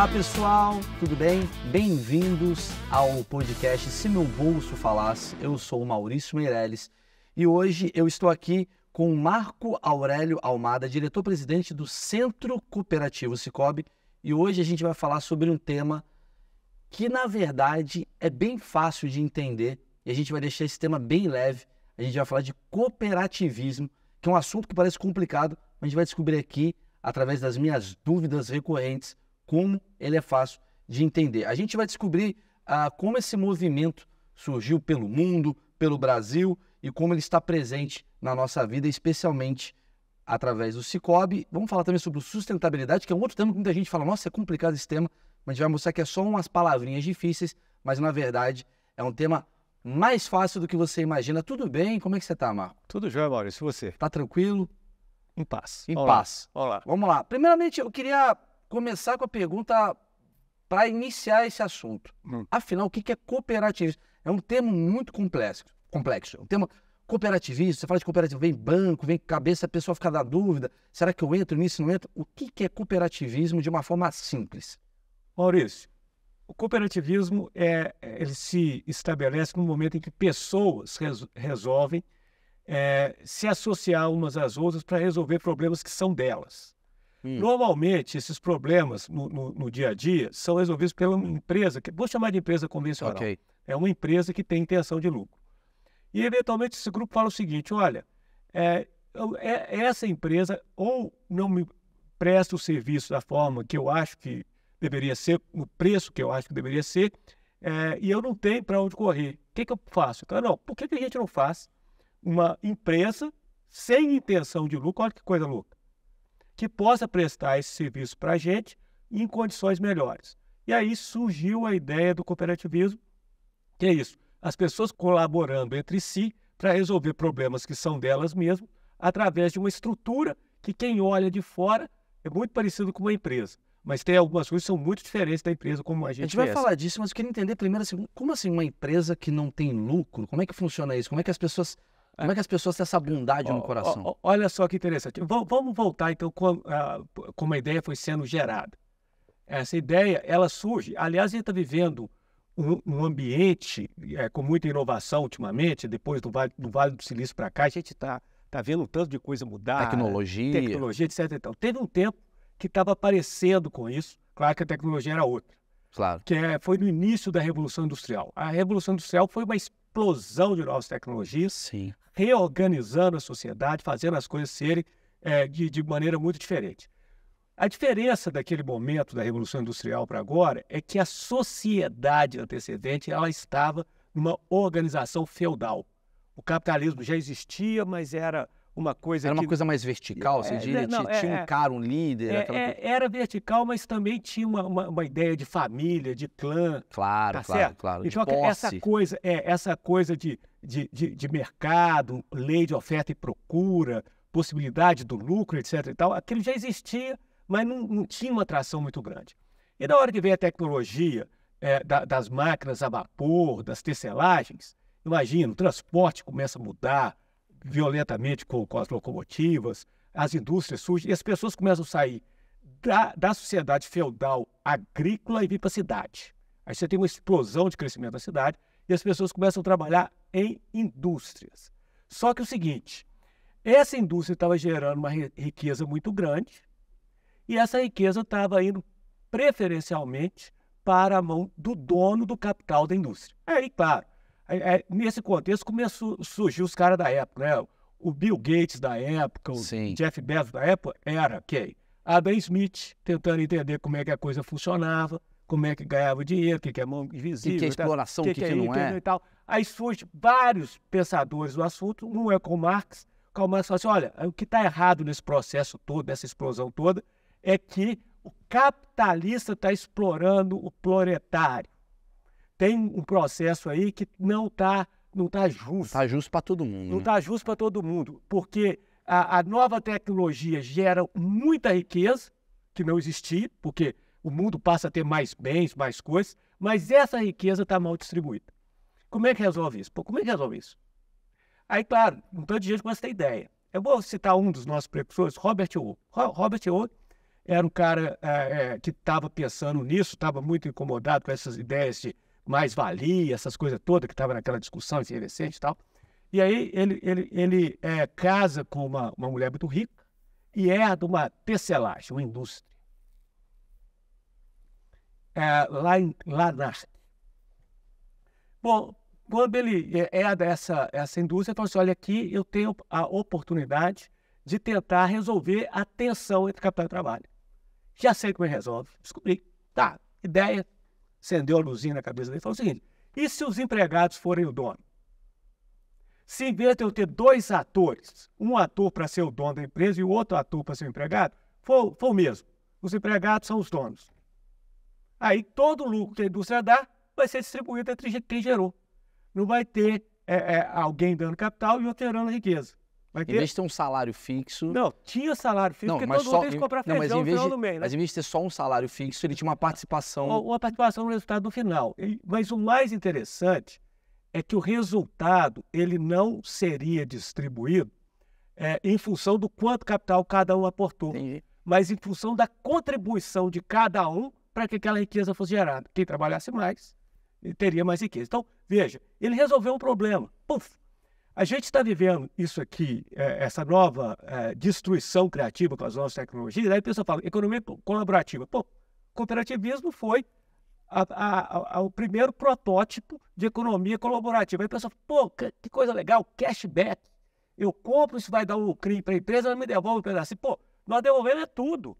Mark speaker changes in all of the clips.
Speaker 1: Olá pessoal, tudo bem? Bem-vindos ao podcast Se Meu Bolso Falasse. Eu sou o Maurício Meirelles e hoje eu estou aqui com Marco Aurélio Almada, diretor-presidente do Centro Cooperativo Cicobi. E hoje a gente vai falar sobre um tema que, na verdade, é bem fácil de entender e a gente vai deixar esse tema bem leve. A gente vai falar de cooperativismo, que é um assunto que parece complicado, mas a gente vai descobrir aqui, através das minhas dúvidas recorrentes, como ele é fácil de entender. A gente vai descobrir ah, como esse movimento surgiu pelo mundo, pelo Brasil e como ele está presente na nossa vida, especialmente através do Cicobi. Vamos falar também sobre sustentabilidade, que é um outro tema que muita gente fala, nossa, é complicado esse tema, mas a gente vai mostrar que é só umas palavrinhas difíceis, mas na verdade é um tema mais fácil do que você imagina. Tudo bem? Como é que você está, Marco? Tudo jóia, Maurício. E você? está tranquilo? Em paz. Em Olá. paz. Olá. Vamos lá. Primeiramente, eu queria começar com a pergunta para iniciar esse assunto. Hum. Afinal, o que é cooperativismo? É um termo muito complexo. complexo. É um tema cooperativismo, você fala de cooperativismo, vem banco, vem cabeça, a pessoa fica na dúvida, será que eu entro nisso, não entro? O que é cooperativismo de uma forma simples? Maurício, o cooperativismo é, é ele se estabelece
Speaker 2: no momento em que pessoas resolvem é, se associar umas às outras para resolver problemas que são delas. Hum. Normalmente, esses problemas no, no, no, dia a dia são resolvidos pela empresa, que vou chamar de empresa convencional. Okay. É uma empresa que tem intenção de lucro. E, eventualmente, esse grupo fala o seguinte: olha, é, é, essa empresa ou não me presta o serviço da forma que eu acho que deveria ser, no preço que eu acho que deveria ser, é, e eu não tenho para onde correr. O que, que eu faço? Então, não, por que, que a gente não faz uma empresa sem intenção de lucro? Olha que coisa louca que possa prestar esse serviço para a gente em condições melhores. E aí surgiu a ideia do cooperativismo, que é isso, as pessoas colaborando entre si para resolver problemas que são delas mesmas, através de uma estrutura que quem olha de fora é muito parecido com uma empresa. Mas tem algumas coisas que são muito diferentes da empresa como a gente A gente vai é falar
Speaker 1: disso, mas eu queria entender primeiro assim, como assim uma empresa que não tem lucro? Como é que funciona isso? Como é que as pessoas é. Como é que as pessoas têm essa bondade no coração? olha só que interessante. vamos voltar então como a ideia foi sendo gerada.
Speaker 2: Essa ideia, ela surge. Aliás, a gente está vivendo um, ambiente é, com muita inovação ultimamente, depois do Vale do, vale do Silício para cá, a gente está tá vendo um tanto de coisa mudar. Tecnologia. Tecnologia, etc. Então, teve um tempo que estava aparecendo com isso. Claro que a tecnologia era outra. Claro. Que é, foi no início da Revolução Industrial. A Revolução Industrial foi uma espécie explosão de novas tecnologias, Sim. reorganizando a sociedade, fazendo as coisas serem é, de, de maneira muito diferente. A diferença daquele momento da Revolução Industrial para agora é que a sociedade antecedente ela estava numa organização feudal. O capitalismo já existia, mas era uma coisa. Era uma
Speaker 1: coisa mais vertical, é, você diria? Né, não, tinha, é, um é. cara, um líder? É, aquela... É,
Speaker 2: era vertical, mas também tinha uma, uma, uma, ideia de família, de clã. Claro, tá claro, claro. Então, essa coisa, é, essa coisa de, de, de, de, mercado, lei de oferta e procura, possibilidade do lucro, etc. e tal, aquilo já existia, mas não, não tinha uma atração muito grande. E na hora que veio a tecnologia é, da, das máquinas a vapor, das tecelagens, imagina, o transporte começa a mudar violentamente com, com as locomotivas, as indústrias surgem e as pessoas começam a sair da, da sociedade feudal agrícola e vir para a cidade. Aí você tem uma explosão de crescimento da cidade e as pessoas começam a trabalhar em indústrias. Só que é o seguinte, essa indústria estava gerando uma riqueza muito grande e essa riqueza estava indo preferencialmente para a mão do dono do capital da indústria. Aí, claro, é, é, nesse contexto começou surgiu os caras da época, né? O Bill Gates da época, o Sim. Jeff Bezos da época, era quem? Adam Smith, tentando entender como é que a coisa funcionava, como é que ganhava dinheiro, o que, que é mão invisível. O que, é exploração, o que, que, que, que, é não é. E tal. Aí surgem vários pensadores do assunto, um é com Marx, Karl Marx fala assim, olha, o que está errado nesse processo todo, nessa explosão toda, é que o capitalista está explorando o proletário tem um processo aí que não está não tá justo. Está justo para todo mundo. Não está né? Tá justo para todo mundo, porque a, a, nova tecnologia gera muita riqueza que não existia, porque o mundo passa a ter mais bens, mais coisas, mas essa riqueza está mal distribuída. Como é que resolve isso? Pô, como é que resolve isso? Aí, claro, um tanto de gente a ter ideia. Eu vou citar um dos nossos precursores, Robert O. Robert O. era um cara é, é, que estava pensando nisso, estava muito incomodado com essas ideias de mais-valia, essas coisas todas que estava naquela discussão efervescente e tal. E aí ele, ele, ele é, casa com uma, uma mulher muito rica e é de uma tecelagem, uma indústria. É, lá, em, lá nasce. Bom, quando ele é, é dessa essa indústria, ele fala assim, olha aqui, eu tenho a oportunidade de tentar resolver a tensão entre capital e trabalho. Já sei como ele é resolve, descobri. Tá, ideia, acendeu a luzinha na cabeça dele e falou o seguinte: e se os empregados forem o dono? Se em vez de eu ter dois atores, um ator para ser o dono da empresa e o outro ator para ser o empregado, for, for o mesmo. Os empregados são os donos. Aí todo o lucro que a indústria dá vai ser distribuído entre quem gerou. Não
Speaker 1: vai ter é, é, alguém dando capital e alterando a riqueza. Vai ter... Em vez de ter um salário fixo. Não, tinha salário fixo, não, porque todo só... mundo tem que comprar feijão não, mas em vez no final de... do mês. Né? Mas em vez de ter só um salário fixo, ele tinha
Speaker 2: uma participação. Uma participação no resultado no final. Mas o mais interessante é que o resultado ele não seria distribuído é, em função do quanto capital cada um aportou, Entendi. mas em função da contribuição de cada um para que aquela riqueza fosse gerada. Quem trabalhasse mais teria mais riqueza. Então, veja, ele resolveu um problema. Puf, a gente está vivendo isso aqui, é, essa nova é, destruição criativa com as novas tecnologias, aí a pessoa fala, economia colaborativa. Pô, cooperativismo foi a, a, a, o primeiro protótipo de economia colaborativa. Aí a pessoa fala, pô, que coisa legal, cashback. Eu compro, isso vai dar um lucrinho para a empresa, ela me devolve um pedacinho. Pô, nós devolvemos é tudo.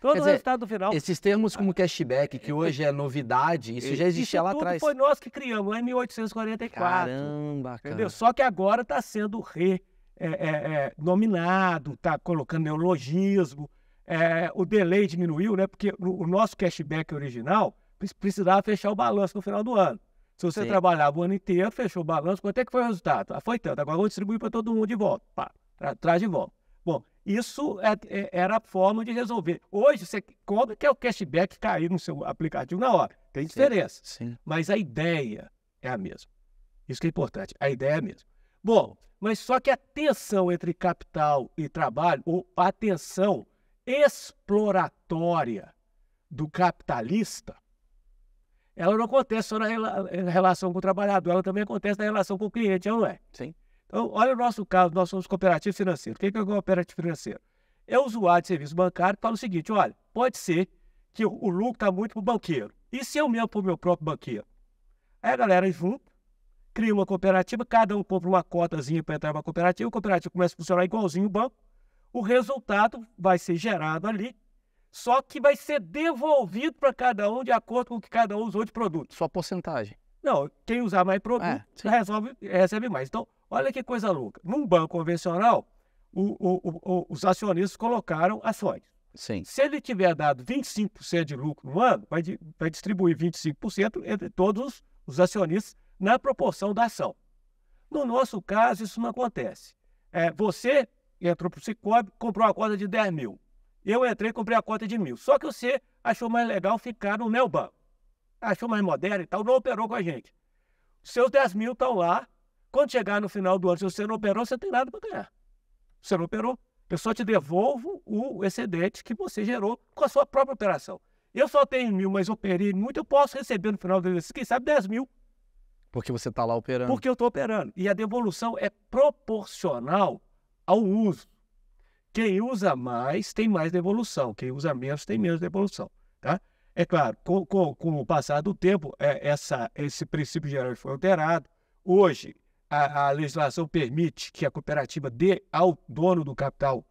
Speaker 1: Todo Quer o resultado do final. Esses termos como cashback, que hoje é novidade, isso já existia isso lá atrás. foi
Speaker 2: nós que criamos, em 1844. Caramba, cara. Entendeu? Só que agora está sendo re, é, é, é nominado, está colocando neologismo. É, o delay diminuiu, né? Porque o, o nosso cashback original precisava fechar o balanço no final do ano. Se você Sim. trabalhava o ano inteiro, fechou o balanço, quanto é que foi o resultado? Ah, foi tanto, agora vou distribuir para todo mundo de volta. Pá, traz de volta. Isso é, é, era a forma de resolver. Hoje, você compra que é o cashback cair no seu aplicativo na hora. Tem diferença. Sim, sim. Mas a ideia é a mesma. Isso que é importante. A ideia é a mesma. Bom, mas só que a tensão entre capital e trabalho, ou a tensão exploratória do capitalista, ela não acontece só na, na eh, relação com o trabalhador, ela também acontece na relação com o cliente, é não é? Sim. Então, olha o nosso caso, nós somos cooperativos financeiros. O que é cooperativa é cooperativo financeiro? É o usuário de serviço bancário que fala o seguinte: olha, pode ser que o, lucro está muito para o banqueiro. E se eu mesmo para o meu próprio banqueiro? Aí a galera junta, cria uma cooperativa, cada um compra uma cotazinha para entrar na cooperativa, a cooperativa começa a funcionar igualzinho o banco, o resultado vai ser gerado ali, só que vai ser devolvido para cada um de acordo com o que cada um usou de produto. Só porcentagem. Não, quem usar mais produto é, resolve, recebe mais. Então, Olha que coisa louca. Num banco convencional, o, o, o, os acionistas colocaram ações. Sim. Se ele tiver dado 25% de lucro no ano, vai, de, vai distribuir 25% entre todos os acionistas na proporção da ação. No nosso caso, isso não acontece. É, você entrou para o Cicobi, comprou uma cota de 10 mil. Eu entrei e comprei a cota de mil. Só que você achou mais legal ficar no meu banco. Achou mais moderno e tal, não operou com a gente. Seus 10 mil estão lá quando chegar no final do ano, se você não operou, você tem nada para ganhar. Você não operou. Eu só te devolvo o excedente que você gerou com a sua própria operação. Eu só tenho mil, mas operei muito, eu posso receber no final do ano. quem sabe, 10 mil.
Speaker 1: Porque você está lá operando. Porque
Speaker 2: eu estou operando. E a devolução é proporcional ao uso. Quem usa mais tem mais devolução, quem usa menos tem menos devolução. Tá? É claro, com, com, com o passar do tempo, é, essa, esse princípio geral foi alterado. Hoje, a, a legislação permite que a cooperativa dê ao dono do capital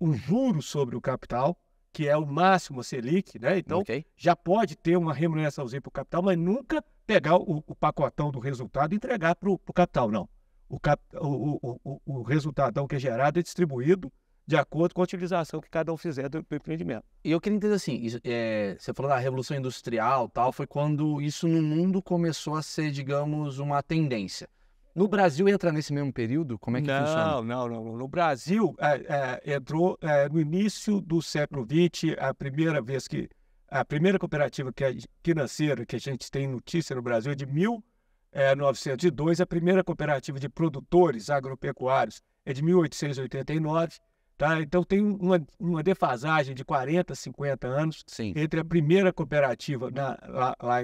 Speaker 2: um juro sobre o capital, que é o máximo a Selic, né? Então okay. já pode ter uma remuneraçãozinha para o capital, mas nunca pegar o, o pacotão do resultado e entregar para o capital, não. O, cap, o, o, o, que é gerado é distribuído
Speaker 1: de acordo com a utilização que cada um fizer do, do empreendimento. E eu queria entender assim, isso, é, você falou da Revolução Industrial tal, foi quando isso no mundo começou a ser, digamos, uma tendência. No Brasil entra nesse mesmo período? Como é que não, funciona? Não, não, não. No Brasil é, é,
Speaker 2: entrou é, no início do século XX, a primeira vez que a primeira cooperativa que financeira que a gente tem notícia no Brasil é de 1902, é, a primeira cooperativa de produtores agropecuários é de 1889. Tá? Então tem uma, uma defasagem de 40, 50 anos Sim. entre a primeira cooperativa
Speaker 1: na, lá, lá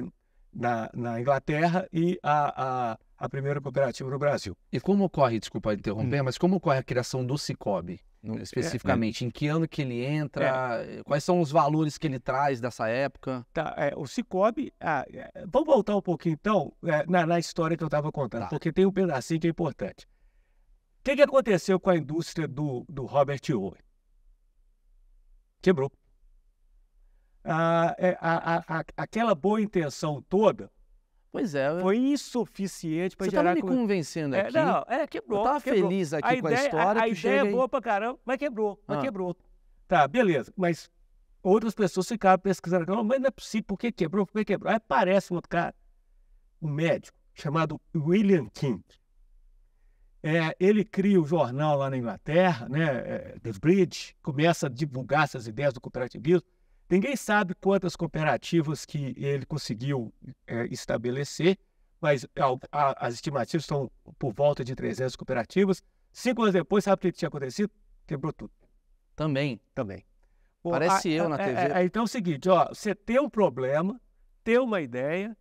Speaker 1: na, na, Inglaterra e a, a a primeira cooperativa no Brasil. E como ocorre, desculpa interromper, hum. mas como ocorre a criação do Cicobi? É, especificamente, é, em que ano que ele entra, é. Eh, quais são os valores que ele traz dessa época? Tá, é, o Cicobi, ah, eh, vamos voltar um pouquinho então eh, na, na, história que eu estava contando, tá.
Speaker 2: porque tem um pedacinho que é importante. O que, que aconteceu com a indústria do, do Robert Owen? Quebrou. Ah, é, a, a, a, aquela boa intenção toda Pois é. Foi insuficiente para gerar... Você tá me convencendo é, aqui. Não, é, quebrou. Eu tava quebrou. feliz aqui a com ideia, a história. A, a ideia é boa aí... pra caramba, mas quebrou, mas ah. quebrou. Tá, beleza. Mas outras pessoas ficaram pesquisando, mas não é possível, por que quebrou, por que quebrou? Aí aparece um outro cara, um médico, chamado William King. É, ele cria o um jornal lá na Inglaterra, né, é, The Bridge, começa a divulgar essas ideias do cooperativismo, Ninguém sabe quantas cooperativas que ele conseguiu é, estabelecer, mas é a, a, as estimativas estão por volta de 300 cooperativas. Cinco anos depois, sabe o que tinha acontecido? Quebrou tudo. Também. Também. Bom, Parece a, eu na é, TV. É, então é o seguinte, ó, você tem um problema, tem uma ideia,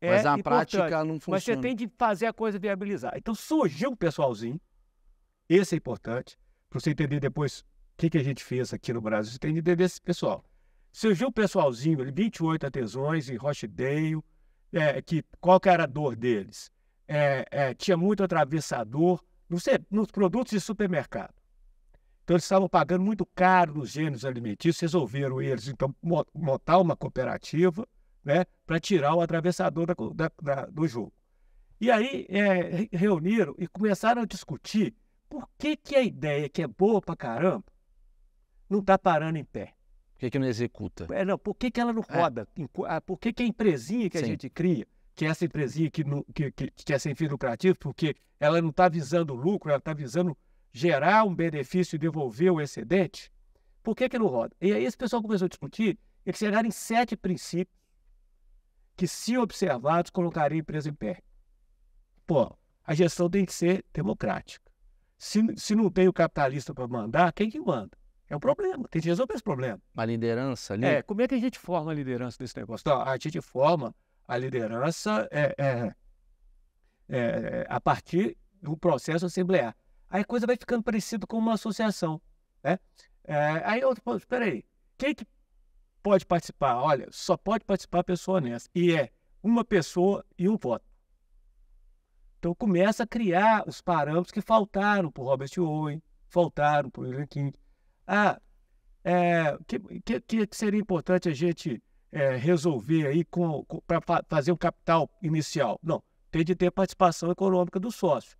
Speaker 1: é mas a prática não funciona. Mas você tem que fazer
Speaker 2: a coisa viabilizar. Então surgiu um pessoalzinho, esse é importante, para você entender depois que, que a gente fez aqui no Brasil? Você tem que entender esse pessoal. Surgiu um pessoalzinho, 28 artesões em Rochdale, é, que, qual que era a dor deles? É, é, tinha muito atravessador no, nos produtos de supermercado. Então, eles estavam pagando muito caro nos gêneros alimentícios, resolveram eles, então, montar uma cooperativa né, para tirar o atravessador da, da, da, do jogo. E aí é, reuniram e começaram a discutir por que, que a ideia, que é boa para caramba, não está parando em pé?
Speaker 1: Por que, que não executa?
Speaker 2: É, não, por que, que ela não é. roda? É. Por que, que a empresinha que Sim. a gente cria, que é essa empresinha que, não, que, que, que é sem fim lucrativo, porque ela não está visando lucro, ela está visando gerar um benefício e devolver o excedente, por que, que não roda? E aí esse pessoal começou a discutir, eles chegaram em sete princípios que, se observados, colocariam a empresa em pé. Pô, a gestão tem que ser democrática. Se, se não tem o capitalista para mandar, quem que manda? É um problema, tem que resolver esse problema.
Speaker 1: A liderança ali? É, como
Speaker 2: é que a gente forma a liderança desse negócio? Então, a gente forma a liderança é, é, é, a partir do processo assemblear. Aí a coisa vai ficando parecida com uma associação. Né? É, aí outro ponto, peraí, aí, quem que pode participar? Olha, só pode participar a pessoa honesta. E é uma pessoa e um voto. Então começa a criar os parâmetros que faltaram para o Robert Owen, faltaram para o William King ah, é, que, que, que seria importante a gente é, resolver aí com, com para fazer o capital inicial? Não, tem de ter participação econômica do sócio.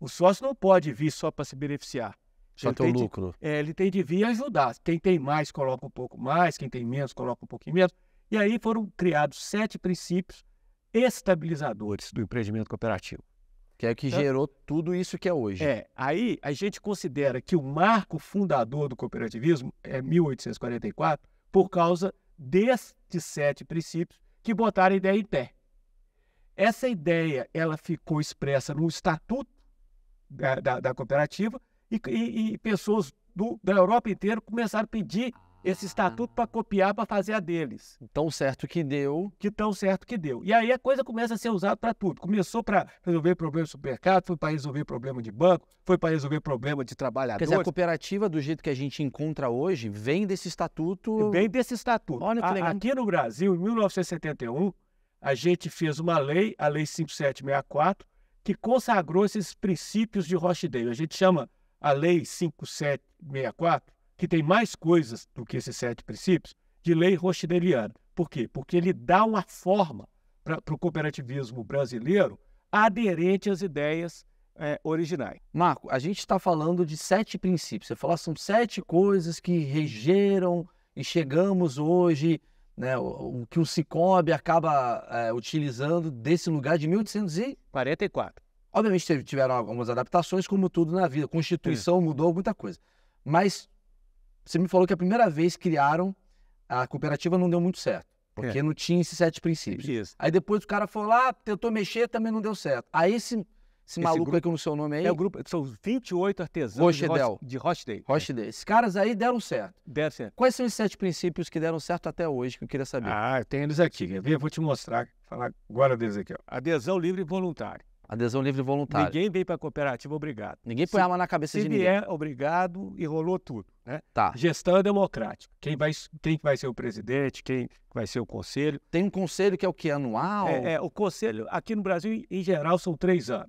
Speaker 2: O sócio não pode vir só para se beneficiar. Só ter o lucro. De, né? é, ele tem de vir ajudar. Quem tem mais, coloca um pouco mais. Quem tem menos, coloca um pouquinho menos. E aí foram criados sete princípios estabilizadores do empreendimento cooperativo.
Speaker 1: Que é o que então, gerou tudo isso que é hoje.
Speaker 2: É, aí a gente considera que o marco fundador do cooperativismo é 1844 por causa destes sete princípios que botaram a ideia em pé. Essa ideia ela ficou expressa no estatuto da, da, da cooperativa e, e, e pessoas do, da Europa inteira começaram a pedir esse ah. estatuto para copiar, para fazer a deles. Tão certo que deu. Que tão certo que deu. E aí a coisa começa a ser usada para tudo. Começou para resolver problema de supermercado, foi para resolver problema de banco, foi para resolver problema de trabalhadores. Quer dizer, a
Speaker 1: cooperativa, do jeito que a gente encontra hoje, vem desse estatuto. Vem desse estatuto. Olha que legal. Aqui no
Speaker 2: Brasil, em 1971, a gente fez uma lei, a Lei 5764, que consagrou esses princípios de Rochdale. A gente chama a Lei 5764 que tem mais coisas do que esses sete princípios, de lei rochdeliana. Por quê? Porque ele dá uma forma para o cooperativismo brasileiro aderente
Speaker 1: às ideias é, originais. Marco, a gente está falando de sete princípios. Você falou são sete coisas que regeram e chegamos hoje, né, o, o que o Cicobi acaba é, utilizando desse lugar de 1844. Obviamente tiveram algumas adaptações, como tudo na vida. Constituição Sim. mudou muita coisa. Mas você me falou que a primeira vez criaram a cooperativa não deu muito certo. Porque é. não tinha esses sete princípios. Isso. Aí depois o cara foi lá, ah, tentou mexer, também não deu certo. Aí esse, esse, esse maluco grupo, aí que eu não sei o nome aí. É o grupo, são 28 artesãos Rochedel. de Rochdale. Rochdale. É. Esses caras aí deram certo. Deram certo. Quais são os sete princípios que deram certo até hoje, que eu queria saber? Ah, eu tenho eles aqui. Eu vou te mostrar, falar agora deles aqui. Ó. Adesão livre e voluntária.
Speaker 2: Adesão livre e voluntária. Ninguém vem para a cooperativa, obrigado. Ninguém põe se, arma na cabeça de ninguém. Se vier, obrigado, e rolou tudo. Né? Tá. Gestão é democrática. Quem vai, quem vai ser o presidente, quem vai ser o conselho. Tem um conselho que é o que? Anual? É, é o conselho, aqui no Brasil, em geral, são três anos.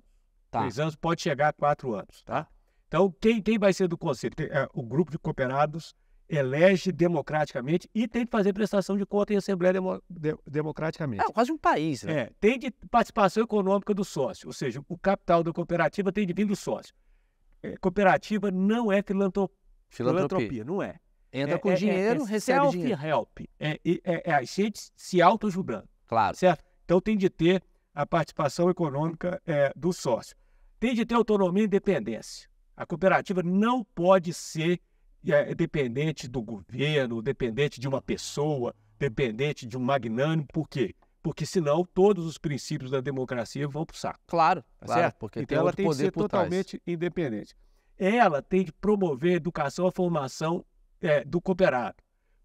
Speaker 2: Tá. Três anos pode chegar a quatro anos. Tá? tá? Então, quem, quem vai ser do conselho? Tem, é, o grupo de cooperados elege democraticamente e tem que fazer prestação de conta em Assembleia demo, de, democraticamente. É, é quase um país, né? É, tem de participação econômica do sócio, ou seja, o capital da cooperativa tem de vir do sócio. É, cooperativa não é filantropia. Filantropia. Filantropia, não é. Entra é, com é, é dinheiro, é, recebe self dinheiro. Self-help. É, é, é, a gente se auto Claro. Certo? Então tem de ter a participação econômica é, do sócio. Tem de ter autonomia e independência. A cooperativa não pode ser dependente do governo, dependente de uma pessoa, dependente de um magnânimo. Por quê? Porque senão todos os princípios da democracia vão para o saco. Claro, tá claro certo? porque então, tem ela tem que ser totalmente trás. independente ela tem de promover a educação, a formação é, do cooperado.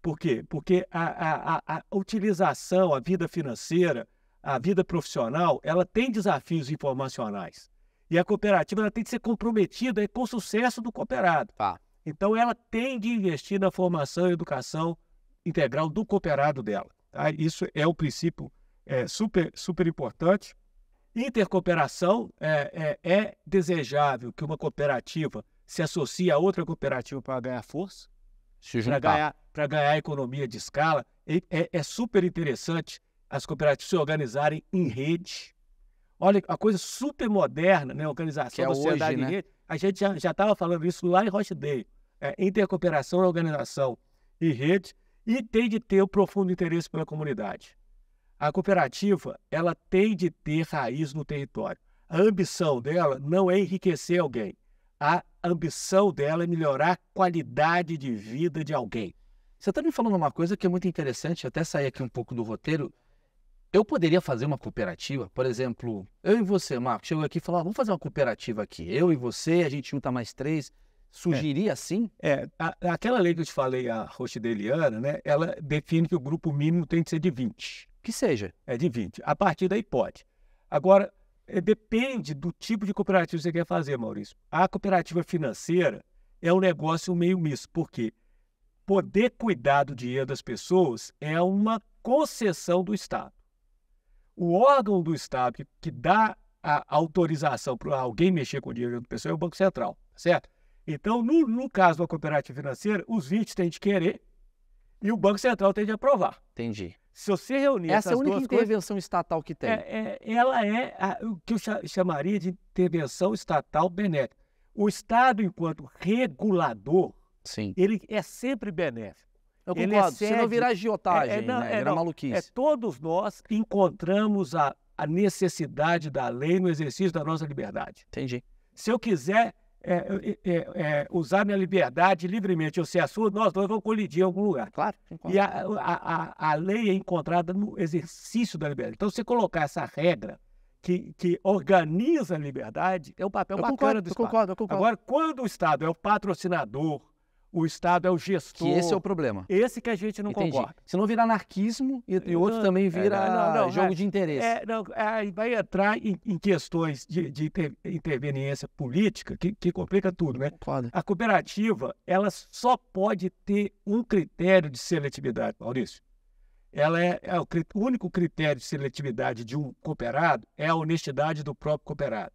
Speaker 2: Por quê? Porque a, a, a, utilização, a vida financeira, a vida profissional, ela tem desafios informacionais. E a cooperativa ela tem de ser comprometida com o sucesso do cooperado. Tá. Então, ela tem de investir na formação e educação integral do cooperado dela. Tá? Isso é o um princípio é, super, super importante. Intercooperação é, é, é desejável que uma cooperativa se associe a outra cooperativa para ganhar força, para ganhar, ganhar economia de escala. É, é, é super interessante as cooperativas se organizarem em rede. Olha, a coisa super moderna, né? Organização que é sociedade hoje, né? em rede. A gente já estava falando isso lá em Rochdale. É, intercooperação, organização e rede. E tem de ter o um profundo interesse pela comunidade. A cooperativa, ela tem de ter raiz no território. A ambição dela não é enriquecer alguém. A ambição dela é melhorar a
Speaker 1: qualidade de vida de alguém. Você está me falando uma coisa que é muito interessante, até sair aqui um pouco do roteiro. Eu poderia fazer uma cooperativa, por exemplo, eu e você, Marco, chegou aqui e falou: ah, vamos fazer uma cooperativa aqui. Eu e você, a gente junta mais três. Sugeria assim?
Speaker 2: é. assim? É, a, aquela lei que eu te falei, a Rochdeliana, né? Ela define que o grupo mínimo tem que ser de 20 que seja. É de 20. A partir daí pode. Agora, é, depende do tipo de cooperativa que você quer fazer, Maurício. A cooperativa financeira é um negócio meio misto, porque poder cuidar do dinheiro das pessoas é uma concessão do Estado. O órgão do Estado que, que dá a autorização para alguém mexer com o dinheiro do pessoal é o Banco Central, tá certo? Então, no, no caso da cooperativa financeira, os 20 têm de querer e o Banco Central tem de aprovar. Entendi. Se você reunir essa essas é a única intervenção
Speaker 1: coisas, estatal que tem.
Speaker 2: É, é, ela
Speaker 1: é a, o que eu chamaria
Speaker 2: de intervenção estatal benéfica. O Estado, enquanto regulador, Sim. ele é sempre benéfico. Eu concordo, ele é sede, senão vira agiotagem, é, é não, né? É, vira não, maluquice. É, todos nós encontramos a, a necessidade da lei no exercício da nossa liberdade. Entendi. Se eu quiser é é, é, é, usar minha liberdade livremente, ou ser a sua, nós dois vamos colidir em algum lugar. Claro. E a, a, a, a lei é encontrada no exercício da liberdade. Então, você colocar essa regra que, que, organiza a liberdade, é um papel eu bacana concordo, do Estado. Eu concordo, eu concordo. Agora, quando o Estado é o patrocinador
Speaker 1: o Estado é o gestor. Que esse é o problema.
Speaker 2: Esse que a gente não Entendi. concorda.
Speaker 1: Se não vira anarquismo e, e outro não, também vira é, não, não, jogo é, de interesse. É,
Speaker 2: não, é, vai entrar em, em questões de, de inter, interveniência política que, que, complica tudo, né? Claro. A cooperativa, ela só pode ter um critério de seletividade, Maurício. Ela é, é o, o único critério de seletividade de um cooperado é a honestidade do próprio cooperado.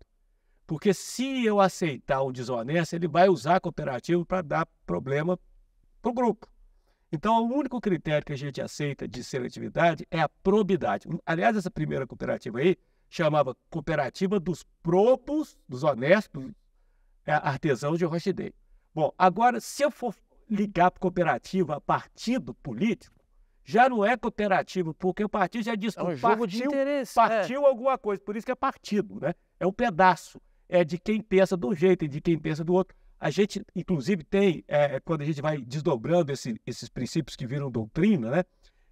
Speaker 2: Porque se eu aceitar o desonesto, ele vai usar a cooperativa para dar problema para o grupo. Então, o único critério que a gente aceita de seletividade é a probidade. Aliás, essa primeira cooperativa aí chamava Cooperativa dos Propos, dos Honestos é, Artesãos de Rochdale. Bom, agora, se eu for ligar para cooperativa a partido político, já não é cooperativa, porque o partido já diz é que é um partiu, partiu é. alguma coisa, por isso que é partido, né? É um pedaço é de quem pensa de um jeito e de quem pensa do outro. A gente, inclusive, tem, é, quando a gente vai desdobrando esse, esses princípios que viram doutrina, né?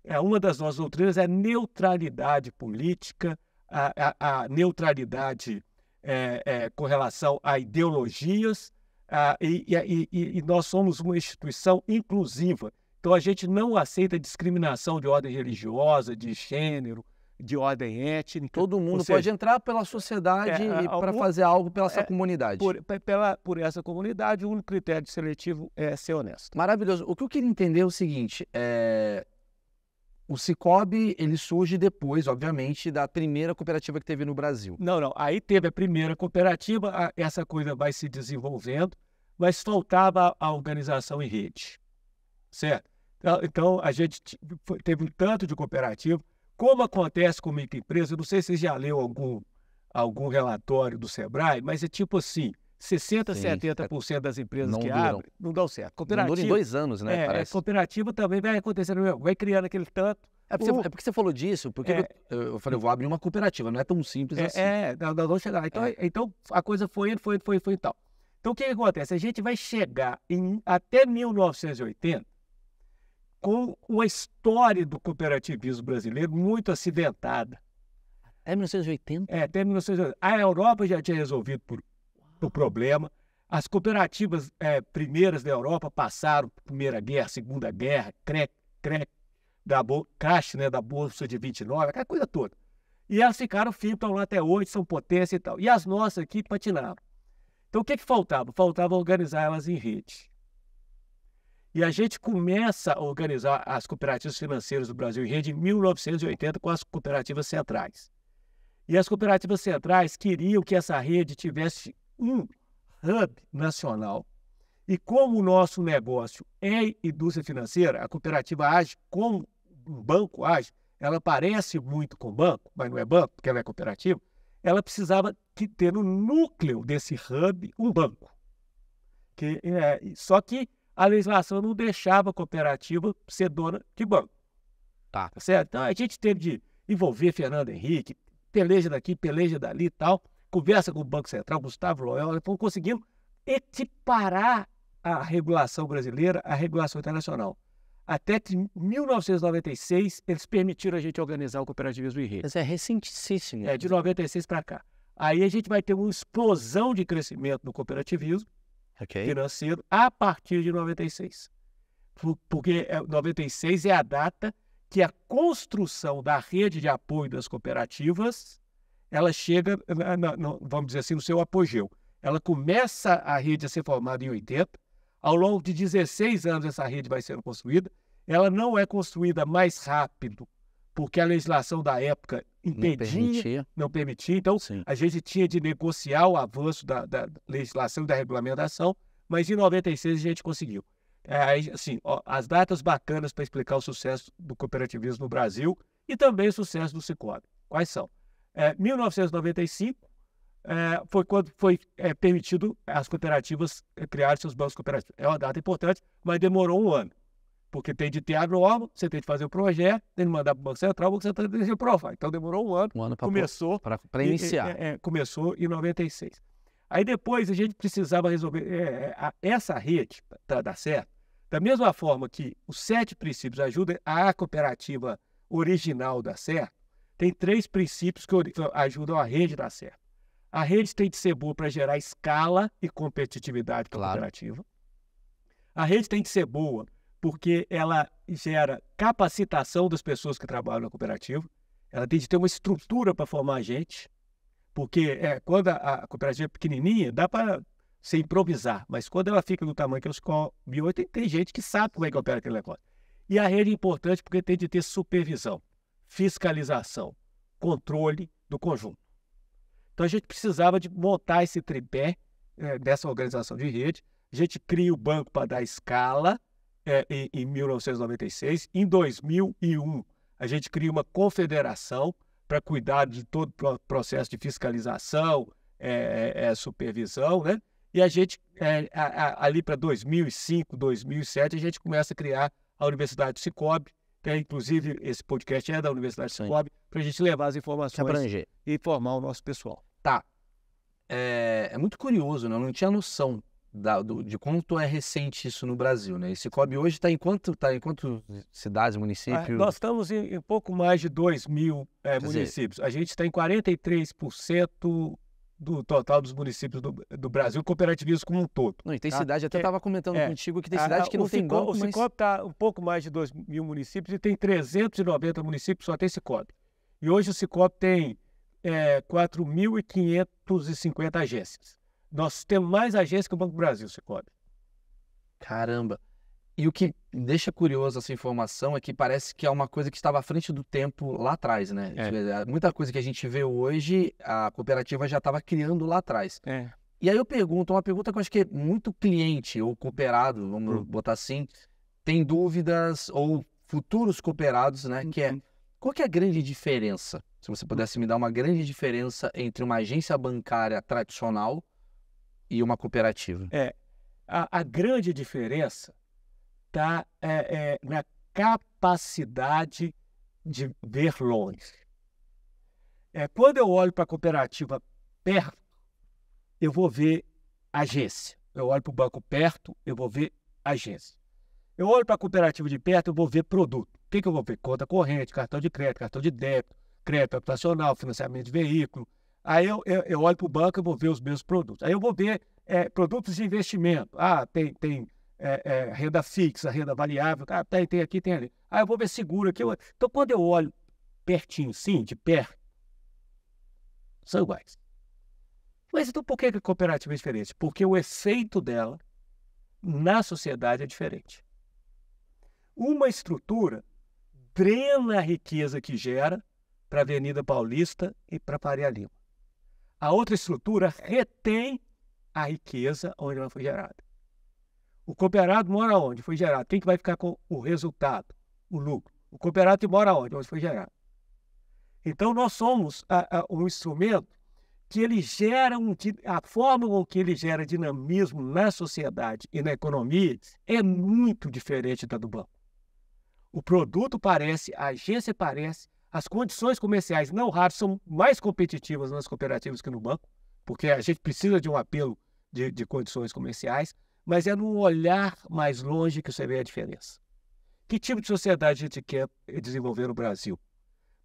Speaker 2: É, uma das nossas doutrinas é neutralidade política, a, a, a neutralidade é, é, com relação a ideologias, a, e, e, e, e nós somos uma instituição inclusiva. Então, a gente não aceita discriminação de ordem religiosa, de gênero, de ordem étnica. Todo mundo seja, pode
Speaker 1: entrar pela sociedade é, para fazer algo pela essa é, comunidade. Por, pela, por essa comunidade, o único critério seletivo é ser honesto. Maravilhoso. O que eu queria entender é o seguinte: é... o Cicobi ele surge depois, obviamente, da primeira cooperativa que teve no Brasil. Não, não. Aí teve a primeira
Speaker 2: cooperativa, essa coisa vai se desenvolvendo, mas faltava a organização em rede. Certo? Então, então a gente teve um tanto de cooperativa. Como acontece com microempresa, não sei se você já leu algum, algum relatório do Sebrae, mas é tipo assim, 60, Sim, 70% é, das empresas que duram. abrem não dão certo. Cooperativa, não dura em dois anos, né? É, é parece.
Speaker 1: cooperativa também vai acontecendo, vai criando aquele tanto. É porque, é porque você falou disso, porque é, eu, eu, falei, eu vou abrir uma cooperativa, não é tão simples é, assim. É, não, não chegar. Então, é.
Speaker 2: então a coisa foi indo, foi indo, foi indo, foi e tal. Então o que, que acontece? A gente vai chegar em até 1980, com uma história do cooperativismo brasileiro muito acidentada. Até 1980? É, até 1980. A Europa já tinha resolvido por, o problema. As cooperativas é, primeiras da Europa passaram Primeira Guerra, Segunda Guerra, crack, crack, da crash né, da Bolsa de 29, aquela coisa toda. E elas ficaram firmes, estão lá até hoje, são potência e tal. E as nossas aqui patinavam. Então, o que, que faltava? Faltava organizar elas em rede. E a gente começa a organizar as cooperativas financeiras do Brasil em rede em 1980 com as cooperativas centrais. E as cooperativas centrais queriam que essa rede tivesse um hub nacional. E como o nosso negócio é indústria financeira, a cooperativa age como um banco age, ela parece muito com banco, mas não é banco, porque ela é cooperativa, ela precisava que ter no núcleo desse hub um banco. Que, é, só que a legislação não deixava a cooperativa ser dona de banco. Tá. tá. Certo? Então a gente teve de envolver Fernando Henrique, peleja daqui, peleja dali e tal, conversa com o Banco Central, Gustavo Loyola, então conseguimos equiparar a regulação brasileira à regulação internacional. Até 1996, eles permitiram a gente organizar o cooperativismo em rede. Mas é recentíssimo. É, de 96 para cá. Aí a gente vai ter uma explosão de crescimento no cooperativismo, okay. financeiro a partir de 96. Porque 96 é, é a data que a construção da rede de apoio das cooperativas, ela chega, vamos dizer assim, no seu apogeu. Ela começa a rede a ser formada em 80, ao longo de 16 anos essa rede vai sendo construída, ela não é construída mais rápido, porque a legislação da época impedia, não permitia. Não permitia. Então, Sim. a gente tinha de negociar o avanço da, da legislação e da regulamentação, mas em 96 a gente conseguiu. É, assim, ó, as datas bacanas para explicar o sucesso do cooperativismo no Brasil e também o sucesso do Cicobi. Quais são? É, 1995 é, foi quando foi é, permitido as cooperativas é, criarem seus bancos cooperativos. É uma data importante, mas demorou um ano. Porque tem de ter a norma, você tem de fazer o projeto, tem de mandar para o Banco Central, o Banco Central tem de aprovar. Então demorou um ano. Um ano para começou para iniciar. é, é, começou em 96. Aí depois a gente precisava resolver é, é a, essa rede para tá, dar tá certo. Da mesma forma que os sete princípios ajudam a cooperativa original dar certo, tem três princípios que ajudam a rede dar certo. A rede tem de ser boa para gerar escala e competitividade para claro. a cooperativa. A rede tem de ser boa porque ela gera capacitação das pessoas que trabalham na cooperativa, ela tem de ter uma estrutura para formar gente, porque é, quando a, a cooperativa é pequenininha, dá para se improvisar, mas quando ela fica no tamanho que eu escolho, tem, tem gente que sabe como é que opera aquele negócio. E a rede é importante porque tem de ter supervisão, fiscalização, controle do conjunto. Então a gente precisava de montar esse tripé é, dessa organização de rede. A gente cria o banco para dar escala, é, em, em 1996. Em 2001, a gente cria uma confederação para cuidar de todo o processo de fiscalização, é, é, é, supervisão, né? E a gente, é, a, a, ali para 2005, 2007, a gente começa a criar a Universidade Cicobi, que é, inclusive esse podcast é da
Speaker 1: Universidade Sim. Cicobi, para a gente levar as informações e informar o nosso pessoal. Tá. É, é, muito curioso, né? eu não tinha noção da, do, de quanto é recente isso no Brasil, né? Esse COB hoje está em quanto tá em quantas cidades, é, municípios? Ah, nós estamos em, em, pouco mais
Speaker 2: de 2 mil é, municípios. Dizer... A gente está em 43% do total dos municípios do, do Brasil, cooperativismo como um todo. Não, e tem tá? cidade, até estava comentando é, contigo que tem cidade a, que não tem CICOB, golpe, O mas... está um pouco mais de 2 mil municípios e tem 390 municípios, só tem CICOB. E hoje o CICOB tem é, 4.550
Speaker 1: agências. Nós temos mais agências que o Banco Brasil, Cicobi. Caramba. E o que deixa curioso essa informação é que parece que é uma coisa que estava à frente do tempo lá atrás, né? É. Tipo, é. Muita coisa que a gente vê hoje, a cooperativa já estava criando lá atrás. É. E aí eu pergunto, uma pergunta que eu acho que é muito cliente ou cooperado, vamos uhum. botar assim, tem dúvidas ou futuros cooperados, né? Que é, uhum. qual que é a grande diferença? Se você pudesse me dar uma grande diferença entre uma agência bancária tradicional e uma cooperativa? É. A, a grande diferença
Speaker 2: está é, é, na capacidade de ver longe. É, quando eu olho para a cooperativa perto, eu vou ver agência. Eu olho para o banco perto, eu vou ver agência. Eu olho para a cooperativa de perto, eu vou ver produto. O que, que eu vou ver? Conta corrente, cartão de crédito, cartão de débito, crédito habitacional, financiamento de veículo, Aí eu, eu, eu olho para o banco e vou ver os meus produtos. Aí eu vou ver é, produtos de investimento. Ah, tem, tem é, é, renda fixa, renda variável. Ah, tem, tem aqui, tem ali. Ah, eu vou ver seguro aqui. Então, quando eu olho pertinho, sim, de perto, são iguais. Mas então por que a cooperativa é diferente? Porque o efeito dela na sociedade é diferente. Uma estrutura drena a riqueza que gera para a Avenida Paulista e para Faria Lima. A outra estrutura retém a riqueza onde ela foi gerada. O cooperado mora onde foi gerado. Quem que vai ficar com o resultado, o lucro? O cooperado mora onde? Onde foi gerado. Então, nós somos a, a, um instrumento que ele gera, um, a forma com que ele gera dinamismo na sociedade e na economia é muito diferente da do banco. O produto parece, a agência parece, as condições comerciais não raras são mais competitivas nas cooperativas que no banco, porque a gente precisa de um apelo de, de condições comerciais, mas é num olhar mais longe que você vê é a diferença. Que tipo de sociedade a gente quer desenvolver no Brasil?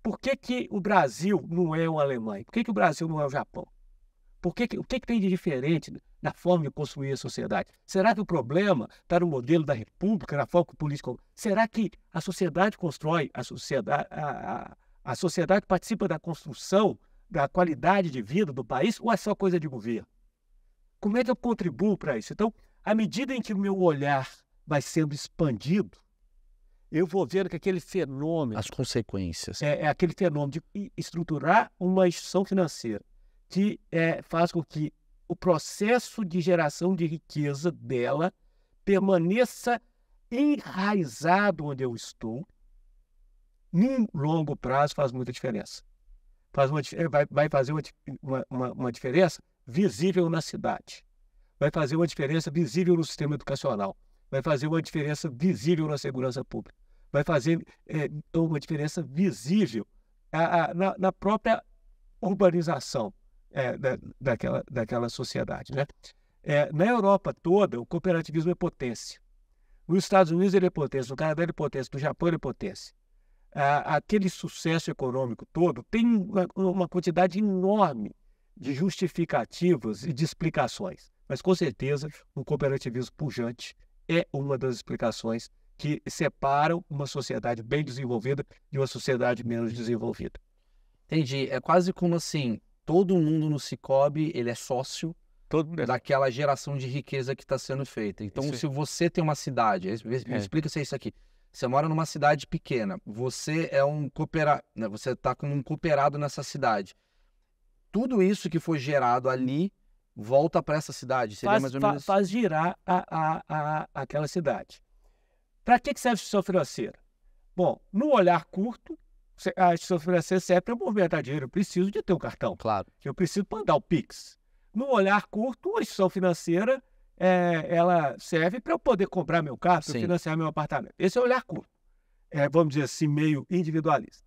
Speaker 2: Por que, que o Brasil não é uma Alemanha? Por que, que o Brasil não é o Japão? Por que, o que, que tem de diferente na forma de construir a sociedade? Será que o problema está no modelo da república, na forma política? Será que a sociedade constrói, a sociedade, a, a, a sociedade participa da construção da qualidade de vida do país ou é só coisa de governo? Como é que eu contribuo para isso? Então, à medida em que o meu olhar vai sendo expandido, eu vou vendo que aquele fenômeno. As consequências. É, é aquele fenômeno de estruturar uma instituição financeira que é, faz com que o processo de geração de riqueza dela permaneça enraizado onde eu estou, num longo prazo faz muita diferença. Faz uma, vai, vai fazer uma, uma, uma diferença visível na cidade, vai fazer uma diferença visível no sistema educacional, vai fazer uma diferença visível na segurança pública, vai fazer é, então, uma diferença visível a, a, na, na própria urbanização, é, da, daquela, daquela sociedade. Né? É, na Europa toda, o cooperativismo é potência. Nos Estados Unidos ele é potência, no Canadá ele é potência, no Japão ele é potência. Ah, aquele sucesso econômico todo tem uma, uma quantidade enorme de justificativas e de explicações. Mas com certeza, o cooperativismo pujante é uma das
Speaker 1: explicações que separam uma sociedade bem desenvolvida de uma sociedade menos desenvolvida. Entendi. É quase como assim: todo mundo no Cicobi, ele é sócio é daquela geração de riqueza que está sendo feita. Então, isso se você tem uma cidade, me é. explica se é isso aqui. Você mora numa cidade pequena, você é um cooperado, né? você está como um cooperado nessa cidade. Tudo isso que foi gerado ali volta para essa cidade. Seria faz, mais ou menos...
Speaker 2: faz girar a, a, a, aquela cidade. Para que, que serve o seu financeiro? Bom, no olhar curto, a instituição financeira serve para movimentar dinheiro. Eu preciso de ter um cartão. Claro. Eu preciso mandar o Pix. No olhar curto, a instituição financeira é, ela serve para eu poder comprar meu carro, para financiar meu apartamento. Esse é o olhar curto. É, vamos dizer assim, meio individualista.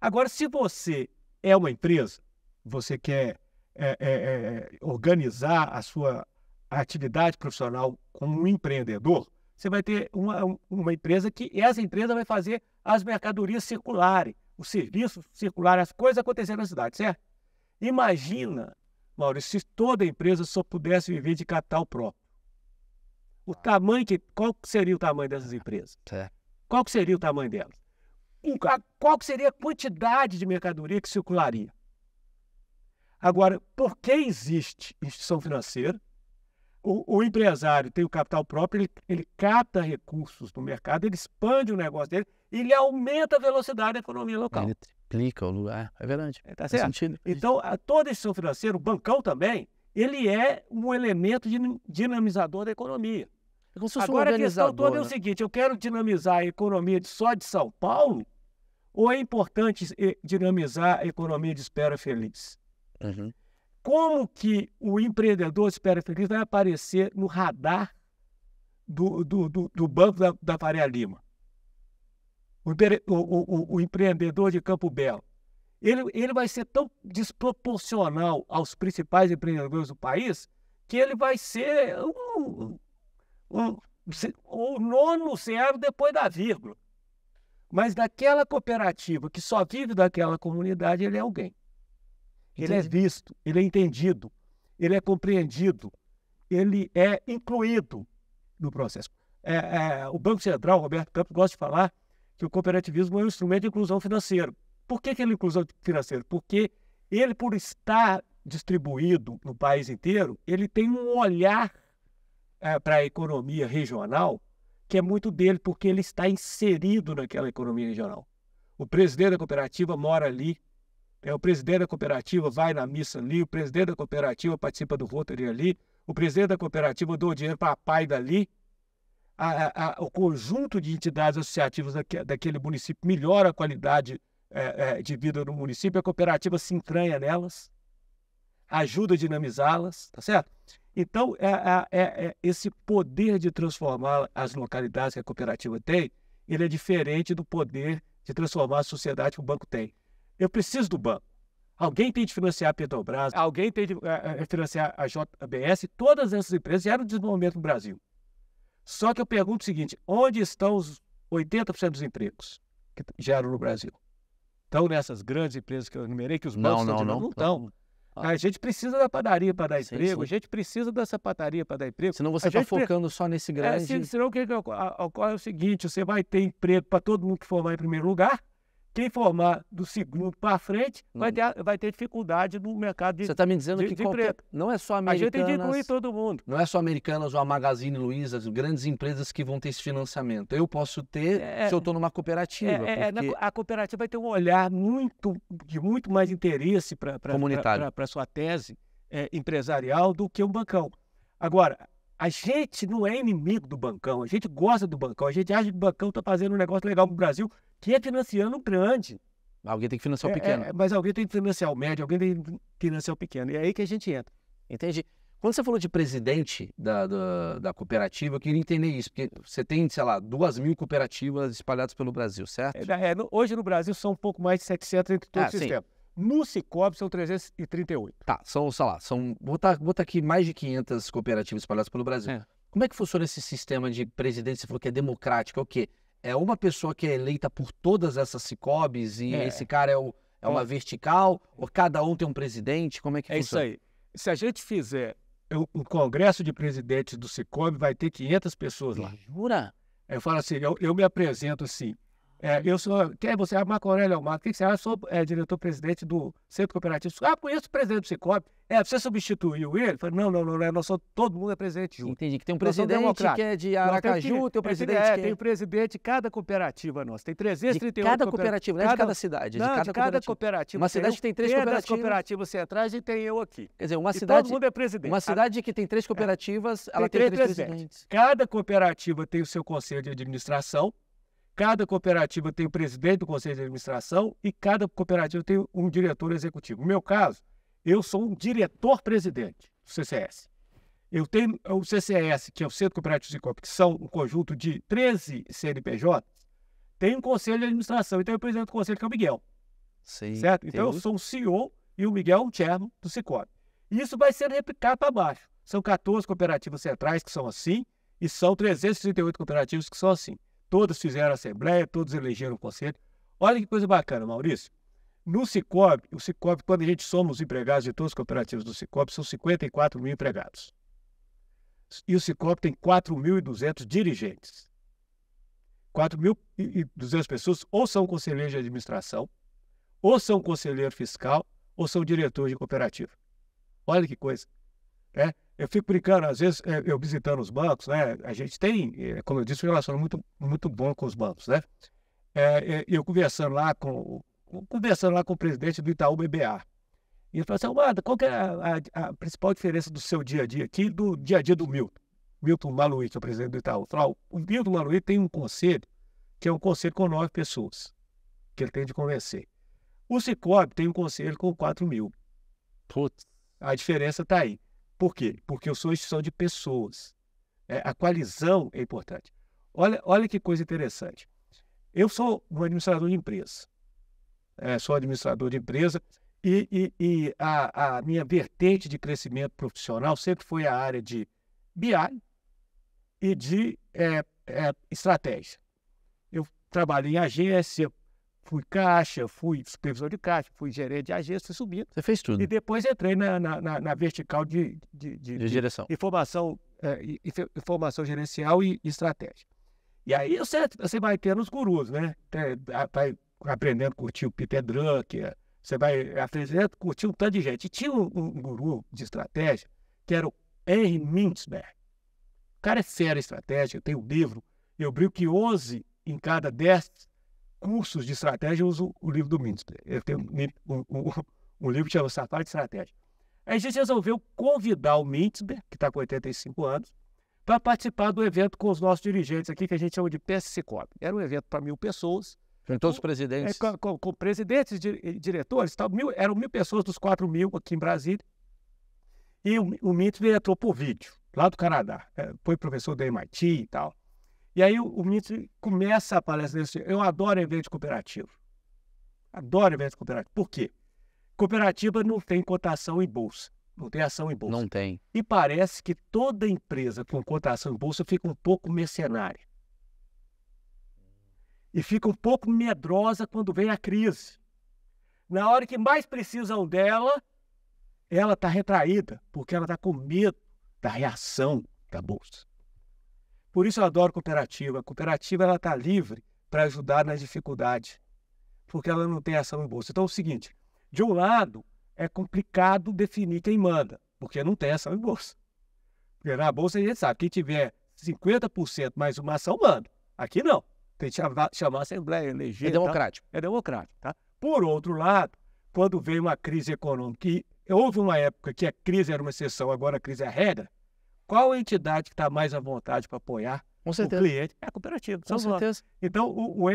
Speaker 2: Agora, se você é uma empresa, você quer é, é, é, é organizar a sua atividade profissional como um empreendedor, você vai ter uma, uma empresa que essa empresa vai fazer as mercadorias circularem o serviço circular, as coisas acontecerem na cidade, certo? Imagina, Maurício, se toda empresa só pudesse viver de capital próprio. O tamanho que. Qual seria o tamanho dessas empresas? Qual seria o tamanho delas? Qual seria a quantidade de mercadoria que circularia? Agora, por que existe instituição financeira? O, o, empresário tem o capital próprio, ele, ele cata recursos no mercado, ele expande o negócio dele ele aumenta a velocidade da economia local. Ele
Speaker 1: triplica o lugar, é verdade. Está é, certo? Sentido.
Speaker 2: Então, a, toda instituição financeira, o bancão também, ele é um elemento dinamizador da economia. É como se fosse Agora, um a questão toda é o né? seguinte, eu quero dinamizar a economia só de São Paulo ou é importante eh, dinamizar a economia de espera feliz? Uhum. Como que o empreendedor de espera feliz vai aparecer no radar do, do, do, do Banco da, da Faria Lima? o, o, o, empreendedor de Campo Belo, ele, ele vai ser tão desproporcional aos principais empreendedores do país que ele vai ser o, o, o nono zero depois da vírgula. Mas daquela cooperativa que só vive daquela comunidade, ele é alguém. Ele é Entendi. é visto, ele é entendido, ele é compreendido, ele é incluído no processo. É, é, o Banco Central, Roberto Campos, gosta de falar que o cooperativismo é um instrumento de inclusão financeira. Por que, que ele é inclusão financeira? Porque ele, por estar distribuído no país inteiro, ele tem um olhar é, para a economia regional que é muito dele, porque ele está inserido naquela economia regional. O presidente da cooperativa mora ali, é, o presidente da cooperativa vai na missa ali, o presidente da cooperativa participa do Rotary ali, o presidente da cooperativa doa dinheiro para a pai dali, a, a, o conjunto de entidades associativas daque, daquele município melhora a qualidade é, é, de vida do município, a cooperativa se entranha nelas, ajuda a dinamizá-las, tá certo? Então, é, é, é, é, esse poder de transformar as localidades que a cooperativa tem, ele é diferente do poder de transformar a sociedade que o banco tem. Eu preciso do banco. Alguém tem de financiar a Petrobras, alguém tem de financiar a JBS, todas essas empresas eram desenvolvimento no Brasil. Só que eu pergunto o seguinte: onde estão os 80% dos empregos que geram no Brasil? Estão nessas grandes empresas que eu enumerei, que os bancos não, estão não, não, não estão. Ah. A gente precisa da padaria para dar sim, emprego, sim. a gente precisa da sapataria para dar emprego. Senão você está focando pre... só nesse é, grande. É, senão o que, que ocorre é o seguinte: você vai ter emprego para todo mundo que for lá em primeiro lugar, quem formar do segundo para frente vai hum. ter, vai ter dificuldade no mercado de Você está me dizendo de, que de qualquer,
Speaker 1: não é só americanas... A gente tem inclui todo mundo. Não é só americanas ou a Magazine Luiza, as grandes empresas que vão ter esse financiamento. Eu posso ter é, se eu estou numa cooperativa. É, é porque... na, a cooperativa vai ter um olhar
Speaker 2: muito, de muito mais interesse para a sua tese é, empresarial do que um bancão. Agora, a gente não é inimigo do bancão, a gente gosta do bancão, a gente acha que o bancão está fazendo um negócio legal o Brasil, que é financiando o grande. Alguém tem
Speaker 1: que financiar o pequeno. É, é, mas alguém tem que financiar o médio, alguém tem que financiar o pequeno. E é aí que a gente entra. Entendi. Quando você falou de presidente da, da, da, cooperativa, eu queria entender isso, porque você tem, sei lá, duas mil cooperativas espalhadas pelo Brasil, certo? É, é hoje no Brasil são um pouco mais de 700 entre todo ah, o sistema. Sim. No Cicobi são 338. Tá, são, sei lá, são, vou botar, tá, tá aqui mais de 500 cooperativas espalhadas pelo Brasil. É. Como é que funciona esse sistema de presidente? Você falou que é democrático, é o quê? É uma pessoa que é eleita por todas essas Cicobis e é. esse cara é, o, é uma é. vertical? Ou cada um tem um presidente? Como é que é funciona? É isso aí. Se a gente fizer
Speaker 2: o, congresso de presidentes do Cicobi, vai ter 500 pessoas lá. Jura? Eu falo assim, eu, eu me apresento assim, é, eu sou. Quem é você? é Marco Aurélio Almada. O que você é? acha? Eu sou é, diretor-presidente do Centro Cooperativo. Ah, conheço o presidente do Cicobi. É, você substituiu ele? falei, não, não, não, não. É, nós somos, todo mundo é presidente junto. Entendi, que tem um presidente que é de Aracaju, é, tem um presidente é, que... tem um presidente cada cooperativa nossa. Tem 331. de cada cooperativa, não é de cada cidade, não, de cada, de cada cooperativa. cooperativa. Uma cidade tem que tem três cooperativas. cooperativas
Speaker 1: centrais e tem eu aqui. Quer dizer, uma e cidade... todo mundo é presidente. Uma cidade que tem três cooperativas, é. ela tem, tem três, três presidentes. presidentes. Cada cooperativa tem o
Speaker 2: seu conselho de administração, Cada cooperativa tem o presidente do conselho de administração e cada cooperativa tem um diretor executivo. No meu caso, eu sou um diretor-presidente do CCS. Eu tenho o CCS, que é o Centro Cooperativo de Coop, que são um conjunto de 13 CNPJs, tem um conselho de administração. e tem o presidente do conselho, que é o Miguel. Sim, certo? Então, eu sou o CEO e o Miguel é o chairman do Cicobi. Isso vai ser replicado para baixo. São 14 cooperativas centrais que são assim e são 338 cooperativas que são assim todos fizeram assembleia, todos elegeram o conselho. Olha que coisa bacana, Maurício. No Cicobi, o Cicobi, quando a gente soma os empregados de todos os cooperativos do Cicobi, são 54 mil empregados. E o Cicobi tem 4.200 dirigentes. 4.200 pessoas ou são conselheiros de administração, ou são conselheiro fiscal, ou são diretores de cooperativa. Olha que coisa. Né? Eu fico brincando, às vezes, eh, eu visitando os bancos, né? A gente tem, eh, como eu disse, um relacionamento muito, muito bom com os bancos, né? É, eu conversando lá com conversando lá com o presidente do Itaú BBA. E ele falou assim, Amada, qual é a, a, a, principal diferença do seu dia a dia aqui do dia a dia do Milton? Milton Maluí, que é o presidente do Itaú. Falou, o Milton Maluí tem um conselho, que é um conselho com nove pessoas, que ele tem de convencer. O Cicobi tem um conselho com quatro mil. Putz. A diferença está aí. Por quê? Porque eu sou instituição de pessoas. É, a coalizão é importante. Olha, olha que coisa interessante. Eu sou um administrador de empresa. É, sou administrador de empresa e, e, e a, a, minha vertente de crescimento profissional sempre foi a área de BI e de é, é, estratégia. Eu trabalhei em agência, Fui caixa, fui supervisor de caixa, fui gerente de agência, fui subindo. Você fez tudo. E depois entrei na, na, na, na vertical de, de, de, de direção. De informação, é, informação gerencial e, estratégia. E aí você, você vai tendo os gurus, né? Vai aprendendo a curtir o Peter Drucker, você vai aprendendo a curtir um tanto de gente. E tinha um, um guru de estratégia que era o Henry Mintzberg. O cara é fera em estratégia, tem um livro. Eu brinco que 11 em cada 10 cursos de estratégia, eu uso o livro do Minster. Eu tenho um, um, um livro chamado Safari de Estratégia. Aí a gente resolveu convidar o Mintzberg, né, que está com 85 anos, para participar do evento com os nossos dirigentes aqui, que a gente chama de PSCOP. Era um evento para mil pessoas. todos os presidentes. É, com, com, presidentes, e diretores, tal, mil, eram mil pessoas dos 4 mil aqui em Brasília. E o, o Mintzberg entrou por vídeo, lá do Canadá. É, foi professor da MIT e tal. E aí o, o ministro começa a palestra assim, eu adoro evento cooperativo. Adoro evento cooperativo. Por quê? Cooperativa não tem cotação em bolsa. Não tem ação em bolsa. Não tem. E parece que toda empresa com cotação em bolsa fica um pouco mercenária. E fica um pouco medrosa quando vem a crise. Na hora que mais precisam dela, ela está retraída, porque ela está com medo da reação da bolsa. Por isso eu adoro cooperativa. A cooperativa ela está livre para ajudar nas dificuldades, porque ela não tem ação em bolsa. Então é o seguinte: de um lado, é complicado definir quem manda, porque não tem ação em bolsa. Porque na bolsa a gente sabe, quem tiver 50% mais uma ação, manda. Aqui não. Tem que chamar, chamar a Assembleia, eleger. É democrático. Tá? É democrático, tá? Por outro lado, quando veio uma crise econômica, e houve uma época que a crise era uma exceção, agora a crise é a regra, qual a entidade que está mais à vontade para apoiar o cliente? É a cooperativa. Com certeza. Então, o, o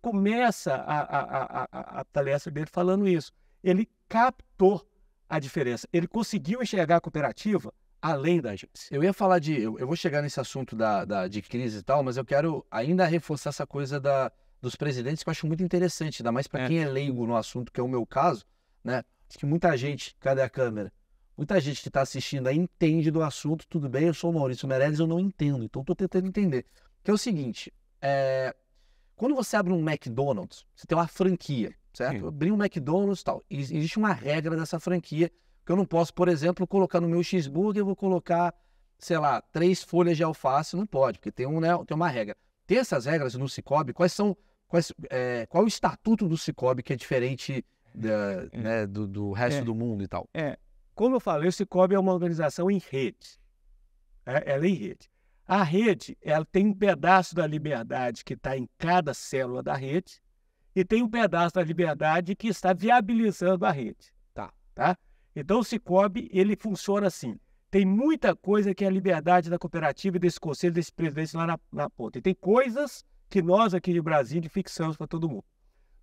Speaker 2: começa a, a, a, a palestra dele falando isso. Ele captou a diferença. Ele conseguiu enxergar a cooperativa
Speaker 1: além da agência. Eu ia falar de. Eu, eu vou chegar nesse assunto da, da, de crise e tal, mas eu quero ainda reforçar essa coisa da, dos presidentes, que eu acho muito interessante, ainda mais para é. quem é leigo no assunto, que é o meu caso, né? Acho que muita gente, cadê a câmera? Muita gente que está assistindo aí entende do assunto, tudo bem, eu sou o Maurício Meirelles, eu não entendo, então estou tentando entender. Que é o seguinte, é... quando você abre um McDonald's, você tem uma franquia, certo? Sim. Eu abri um McDonald's e tal, existe uma regra dessa franquia, que eu não posso, por exemplo, colocar no meu cheeseburger, eu vou colocar, sei lá, três folhas de alface, não pode, porque tem, um, né, tem uma regra. Tem essas regras no Cicobi, quais são, quais, é... qual é o estatuto do Cicobi que é diferente... Da, é. né, do, do, resto é, do mundo e tal. É, como eu falei, o Cicobi é uma
Speaker 2: organização em rede. É, ela é em rede. A rede ela tem um pedaço da liberdade que está em cada célula da rede e tem um pedaço da liberdade que está viabilizando a rede. Tá. tá? Então, o Cicobi ele funciona assim. Tem muita coisa que é a liberdade da cooperativa e desse conselho, desse presidente lá na, na ponta. E tem coisas que nós aqui de Brasília fixamos para todo mundo.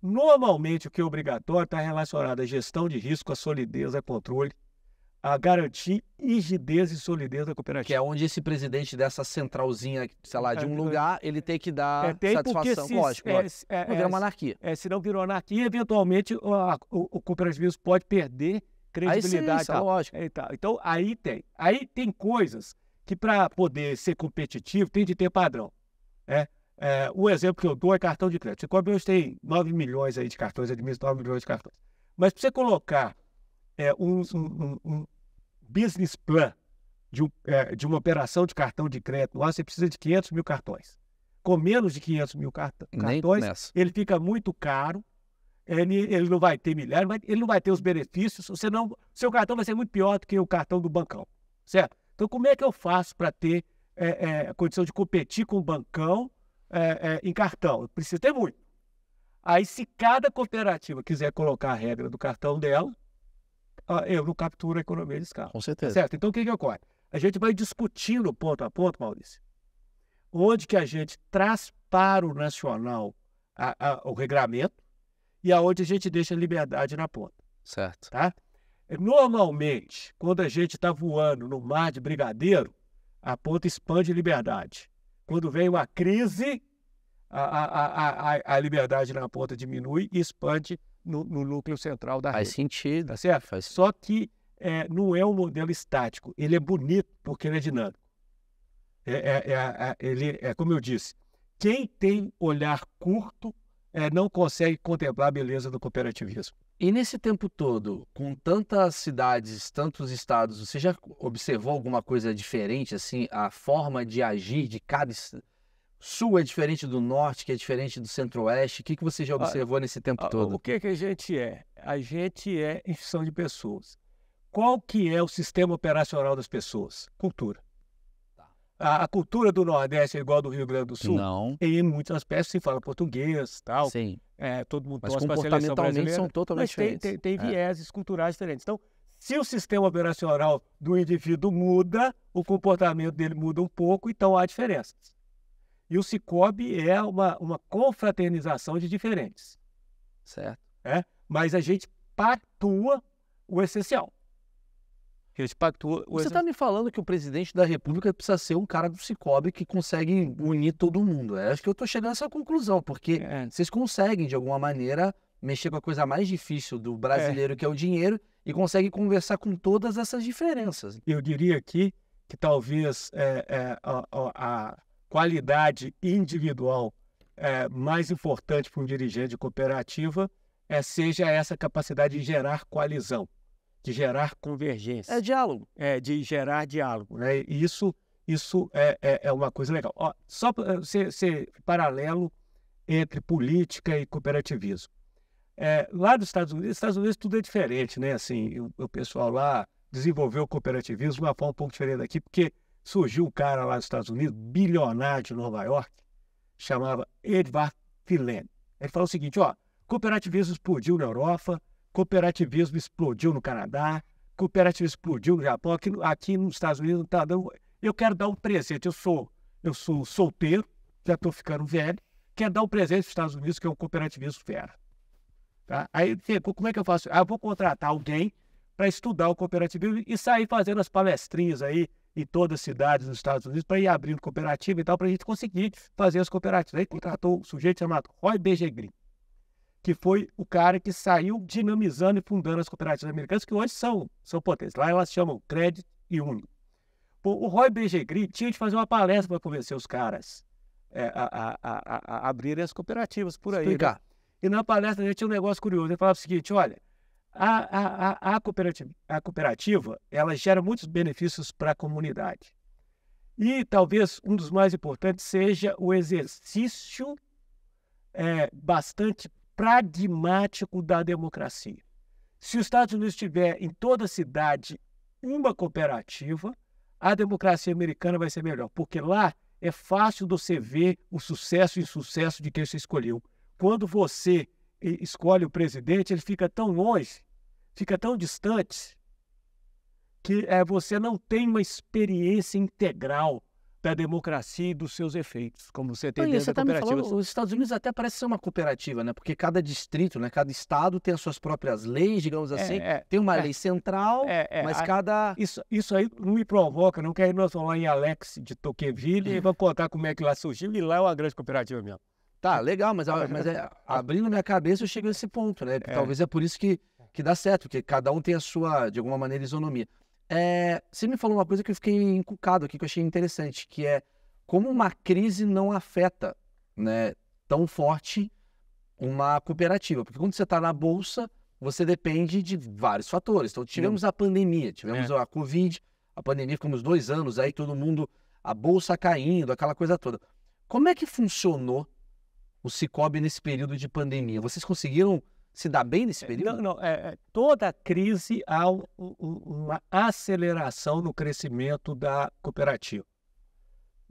Speaker 2: Normalmente, o que é obrigatório
Speaker 1: está relacionado à gestão de risco, à solidez, a controle a garantir rigidez e solidez da cooperativa. Que é onde esse presidente dessa centralzinha, sei lá, de é, um é, lugar, ele tem que dar é, tem satisfação, se, lógico. É, É, não vira uma é, anarquia. É, se não virou anarquia, eventualmente
Speaker 2: o, o, o cooperativismo pode perder credibilidade. Aí sim, tá. lógico. Tá. Então, aí tem. Aí tem coisas que para poder ser competitivo tem de ter padrão. Né? É, o exemplo que eu dou é cartão de crédito. Cicobi hoje tem 9 milhões aí de cartões, administra 9 milhões de cartões. Mas para você colocar é, um, um, um, business plan de, um, é, de uma operação de cartão de crédito você precisa de 500 mil cartões. Com menos de 500 mil cartões, ele fica muito caro, ele, ele não vai ter milhares, ele não vai ter os benefícios, você não, seu cartão vai ser muito pior do que o cartão do bancão, certo? Então, como é que eu faço para ter é, é, condição de competir com o bancão é, é, em cartão? Eu preciso ter muito. Aí, se cada cooperativa quiser colocar a regra do cartão dela, a ah, euro captura a economia de escala. Com tá certeza. Certo? Então, o que, que ocorre? A gente vai discutindo ponto a ponto, Maurício, onde que a gente traz para o nacional a, a, o regramento e aonde a gente deixa a liberdade na ponta. Certo. Tá? Normalmente, quando a gente está voando no mar de brigadeiro, a ponta expande liberdade. Quando vem uma crise, a, a, a, a, a liberdade na ponta diminui e expande no, no núcleo central da Faz rede. Faz sentido. Tá certo? Faz... Só que é, não é um modelo estático. Ele é bonito porque ele é dinâmico. É, é, é, é, é ele, é como eu disse,
Speaker 1: quem tem olhar curto não consegue contemplar a beleza do cooperativismo. E nesse tempo todo, com tantas cidades, tantos estados, você já observou alguma coisa diferente, assim, a forma de agir de cada estado? sul é diferente do norte, que é diferente do centro-oeste? O que, que você já observou nesse tempo todo? O que, que a gente
Speaker 2: é? A gente é instituição de pessoas. Qual que é o sistema operacional das pessoas? Cultura. Tá. A, a, cultura do Nordeste é igual a do Rio Grande do Sul? Não. Em muitas peças se fala português tal. Sim. É, todo mundo Mas comportamentalmente são totalmente Mas diferentes. Tem, tem é. vieses é. culturais diferentes. Então, se o sistema operacional do indivíduo muda, o comportamento dele muda um pouco, então há diferenças. E o Cicobi é uma, uma confraternização de diferentes. Certo. É? Mas
Speaker 1: a gente pactua o essencial.
Speaker 2: A gente pactua o Você está
Speaker 1: me falando que o presidente da República precisa ser um cara do Cicobi que consegue unir todo mundo. É, acho que eu estou chegando a essa conclusão, porque é. vocês conseguem, de alguma maneira, mexer com a coisa mais difícil do brasileiro, é. que é o dinheiro, e consegue conversar com todas essas diferenças. Eu diria aqui que talvez é, é, a, a, qualidade
Speaker 2: individual é, mais importante para um dirigente de cooperativa é seja essa capacidade de gerar coalizão, de gerar convergência. É diálogo. É, de gerar diálogo. Né? Isso, isso é, é, é uma coisa legal. Ó, só para eh, ser paralelo entre política e cooperativismo. É, lá dos Estados Unidos, Estados Unidos tudo é diferente, né? Assim, o, o pessoal lá desenvolveu o cooperativismo de uma forma um pouco diferente daqui, porque surgiu um cara lá nos Estados Unidos, bilionário de Nova York, chamava Edvard Filene. Ele falou o seguinte, ó, cooperativismo explodiu na Europa, cooperativismo explodiu no Canadá, cooperativismo explodiu no Japão, aqui, aqui nos Estados Unidos não está dando... Eu quero dar um presente, eu sou, eu sou solteiro, já estou ficando velho, quero dar um presente para os Estados Unidos, que é um cooperativismo fera. Tá? Aí como é que eu faço? Ah, eu vou contratar alguém para estudar o cooperativismo e sair fazendo as palestrinhas aí, em todas as cidades dos Estados Unidos para ir abrindo cooperativa e tal, para a gente conseguir fazer as cooperativas. Aí contratou um sujeito chamado Roy B. Green que foi o cara que saiu dinamizando e fundando as cooperativas americanas, que hoje são, são potentes. Lá elas chamam Credit e único. O Roy B. Green tinha de fazer uma palestra para convencer os caras é, a, a, a, a, abrirem as cooperativas por aí. Né? Explicar. Né? E na palestra gente tinha um negócio curioso. Ele falava o seguinte: olha, a, a, a, cooperativa, a cooperativa ela gera muitos benefícios para a comunidade. E talvez um dos mais importantes seja o exercício é, bastante pragmático da democracia. Se os Estados Unidos tiver em toda cidade uma cooperativa, a democracia americana vai ser melhor, porque lá é fácil você ver o sucesso e insucesso de quem você escolheu. Quando você escolhe o presidente, ele fica tão longe fica tão distante que é, você não tem uma experiência integral da democracia e dos seus efeitos, como você tem dentro da tá cooperativa. falando,
Speaker 1: os Estados Unidos até parece ser uma cooperativa, né? Porque cada distrito, né? cada estado tem as suas próprias leis, digamos é, assim. É, é, tem uma é, lei central, é, é, mas a, cada... Isso, isso aí não me
Speaker 2: provoca, não quero nós falar em Alex de Toqueville e hum. vamos contar como é que lá surgiu, e lá é uma grande
Speaker 1: cooperativa mesmo. Tá, legal, mas, mas abrindo minha cabeça eu chego a esse ponto, né? Talvez é por isso que que dá certo, porque cada um tem a sua, de alguma maneira, isonomia. É, você me falou uma coisa que eu fiquei encucado aqui, que eu achei interessante, que é como uma crise não afeta né, tão forte uma cooperativa. Porque quando você está na bolsa, você depende de vários fatores. Então, tivemos Sim. a pandemia, tivemos é. a Covid, a pandemia, ficamos dois anos aí, todo mundo, a bolsa caindo, aquela coisa toda. Como é que funcionou o Cicobi nesse período de pandemia? Vocês conseguiram se dá bem nesse é, período? Não, não. É, é toda crise há uma aceleração no
Speaker 2: crescimento da cooperativa.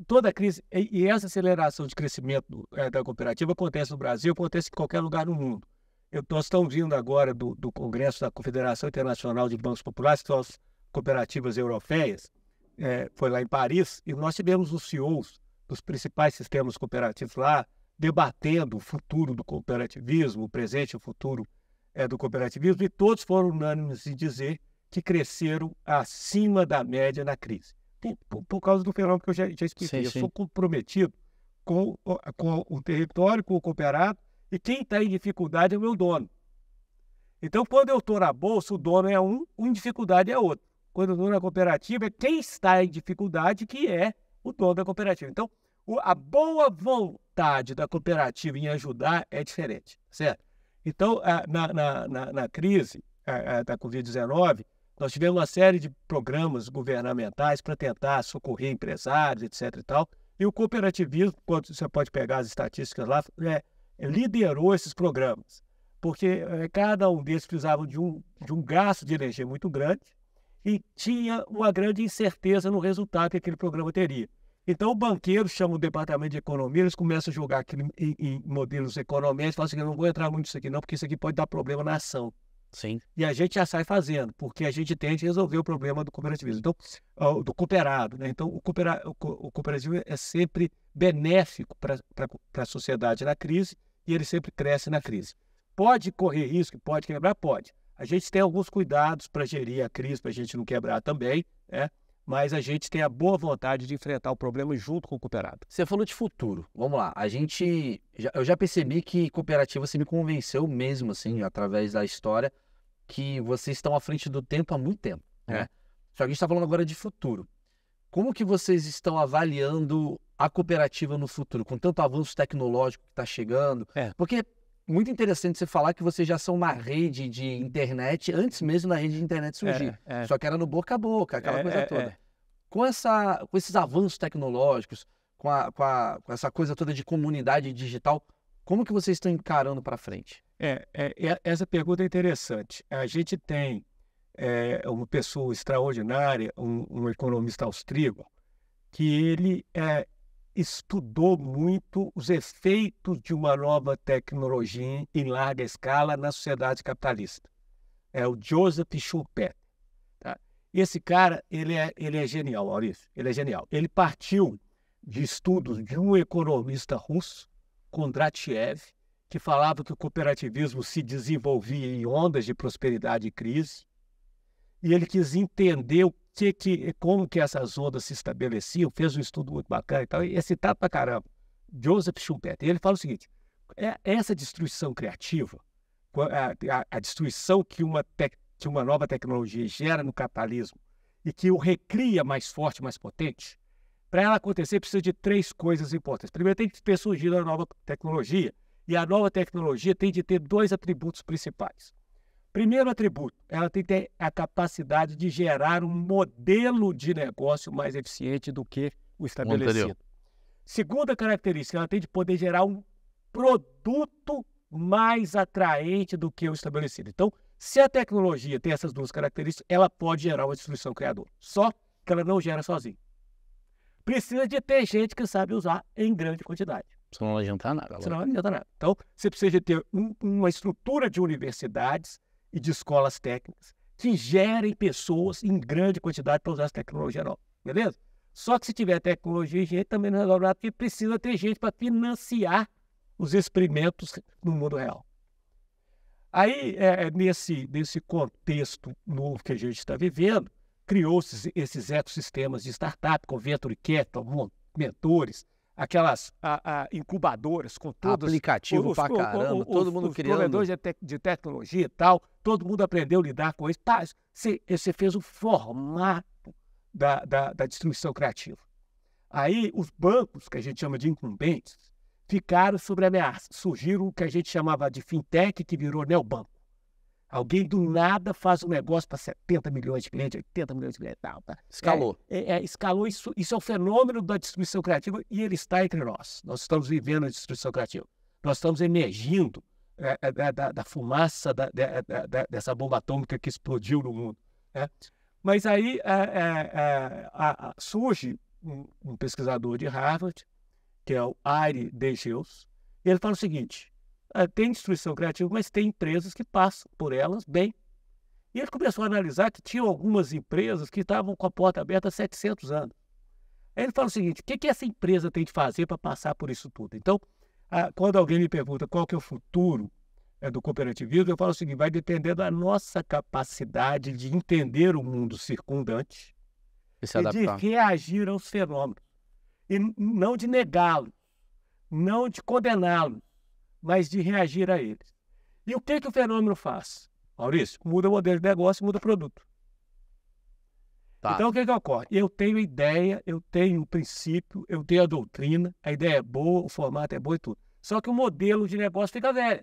Speaker 2: Toda crise, e essa aceleração de crescimento é, da cooperativa acontece no Brasil, acontece em qualquer lugar no mundo. Eu, nós estamos vindo agora do, do Congresso da Confederação Internacional de Bancos Populares, que são as cooperativas europeias, é, foi lá em Paris, e nós tivemos os CEOs dos principais sistemas cooperativos lá, debatendo o futuro do cooperativismo, o presente e o futuro é, do cooperativismo, e todos foram unânimes em dizer que cresceram acima da média na crise. Por, por causa do fenômeno que eu já, já expliquei. Sim, eu sou comprometido com, com o território, com o cooperado, e quem está em dificuldade é o meu dono. Então, quando eu estou na bolsa, o dono é um, o em dificuldade é outro. Quando eu estou na cooperativa, é quem está em dificuldade que é o dono da cooperativa. Então, a boa vontade da cooperativa em ajudar é diferente, certo? Então, na, na, na, na crise da Covid-19, nós tivemos uma série de programas governamentais para tentar socorrer empresários, etc. E, tal, e o cooperativismo, você pode pegar as estatísticas lá, é, liderou esses programas, porque é, cada um deles precisava de um, de um gasto de energia muito grande e tinha uma grande incerteza no resultado que aquele programa teria. Então, o banqueiro chama o departamento de economia, eles começam a jogar aqui em, em modelos econômicos, falam assim: eu não vou entrar muito nisso aqui, não, porque isso aqui pode dar problema na ação. Sim. E a gente já sai fazendo, porque a gente tende a resolver o problema do cooperativismo, então, do cooperado. Né? Então, o, coopera, o cooperativo é sempre benéfico para a sociedade na crise e ele sempre cresce na crise. Pode correr risco, pode quebrar? Pode. A gente tem alguns cuidados para gerir a crise, para a gente não quebrar também, né? mas a gente tem a boa vontade de enfrentar o problema junto com o cooperado. Você falou de futuro.
Speaker 1: Vamos lá. A gente, eu já percebi que cooperativa você me convenceu mesmo assim, através da história, que vocês estão à frente do tempo há muito tempo, né? É. Só que a gente está falando agora de futuro. Como que vocês estão avaliando a cooperativa no futuro, com tanto avanço tecnológico que está chegando? É. Porque muito interessante você falar que vocês já são uma rede de internet, antes mesmo da rede de internet é, surgir. É, é. Só que era no boca a boca, aquela é, coisa é, toda. É. Com, essa, com esses avanços tecnológicos, com, a, com, a, com, essa coisa toda de comunidade digital, como que vocês estão encarando para frente?
Speaker 2: É, essa pergunta é interessante. A gente tem uma pessoa extraordinária, um, um economista austríaco, que ele é, estudou muito os efeitos de uma nova tecnologia em larga escala na sociedade capitalista. É o Joseph Schumpeter. Tá? Esse cara, ele é, ele é genial, Maurício. Ele é genial. Ele partiu de estudos de um economista russo, Kondratiev, que falava que o cooperativismo se desenvolvia em ondas de prosperidade e crise. E ele quis entender o que, que, como que essas ondas se estabeleciam, fez um estudo muito bacana e tal, e é citado pra caramba, Joseph Schumpeter, ele fala o seguinte, é, essa destruição criativa, a, a, a destruição que uma, tec, que uma nova tecnologia gera no capitalismo e que o recria mais forte, mais potente, para ela acontecer precisa de três coisas importantes. Primeiro tem que ter surgido a nova tecnologia, e a nova tecnologia tem de ter dois atributos principais. Primeiro atributo, ela tem que ter a capacidade de gerar um modelo de negócio mais eficiente do que o estabelecido. Segunda característica, ela tem de poder gerar um produto mais atraente do que o estabelecido. Então, se a tecnologia tem essas duas características, ela pode gerar uma destruição criadora. Só que ela não gera sozinha. Precisa de ter gente que sabe usar em grande quantidade. Senão não
Speaker 1: adianta nada. Senão não adianta nada.
Speaker 2: Então, você precisa de ter um, uma estrutura de universidades e de escolas técnicas que gerem pessoas em grande quantidade para usar essa tecnologia nova, beleza? Só que se tiver tecnologia e gente também não é resolve nada, porque precisa ter gente para financiar os experimentos no mundo real. Aí, é, é nesse, nesse contexto novo que a gente está vivendo, criou-se esses ecossistemas de startup, com venture capital, mentores, aquelas a, a incubadoras com todos aplicativo os, pra os, caramba, os, todo mundo os criando. provedores de, te, de, tecnologia e tal, todo mundo aprendeu a lidar com isso. Tá, você, você fez o formato da, da, da distribuição criativa. Aí os bancos, que a gente chama de incumbentes, ficaram sobre ameaça. Surgiram o que a gente chamava de fintech, que virou neobanco. Alguém do nada faz um negócio para 70 milhões de clientes, 80 milhões de clientes. Não, tá? Escalou. É, é, é, escalou. Isso, isso é o um fenômeno da distribuição criativa e ele está entre nós. Nós estamos vivendo a distribuição criativa. Nós estamos emergindo é, é da, da, fumaça é, da, da, dessa bomba atômica que explodiu no mundo. Né? Mas aí surge um, um, pesquisador de Harvard, que é o Ari DeGeus, e ele fala o seguinte, ah, tem destruição criativa, mas tem empresas que passam por elas bem. E ele começou a analisar que tinha algumas empresas que estavam com a porta aberta há 700 anos. Aí ele fala o seguinte, o que, que essa empresa tem de fazer para passar por isso tudo? Então, a, quando alguém me pergunta qual que é o futuro é, do cooperativismo, eu falo o seguinte, vai depender da nossa capacidade de entender o mundo circundante e, e de reagir aos fenômenos. E não de negá-los, não de condená-los, mas de reagir a eles. E o que, que o fenômeno faz? Maurício, muda o modelo de negócio, muda o produto. Tá. Então, o que, que ocorre? Eu tenho ideia, eu tenho o um princípio, eu tenho a doutrina, a ideia é boa, o formato é bom e tudo. Só que o modelo de negócio fica velho.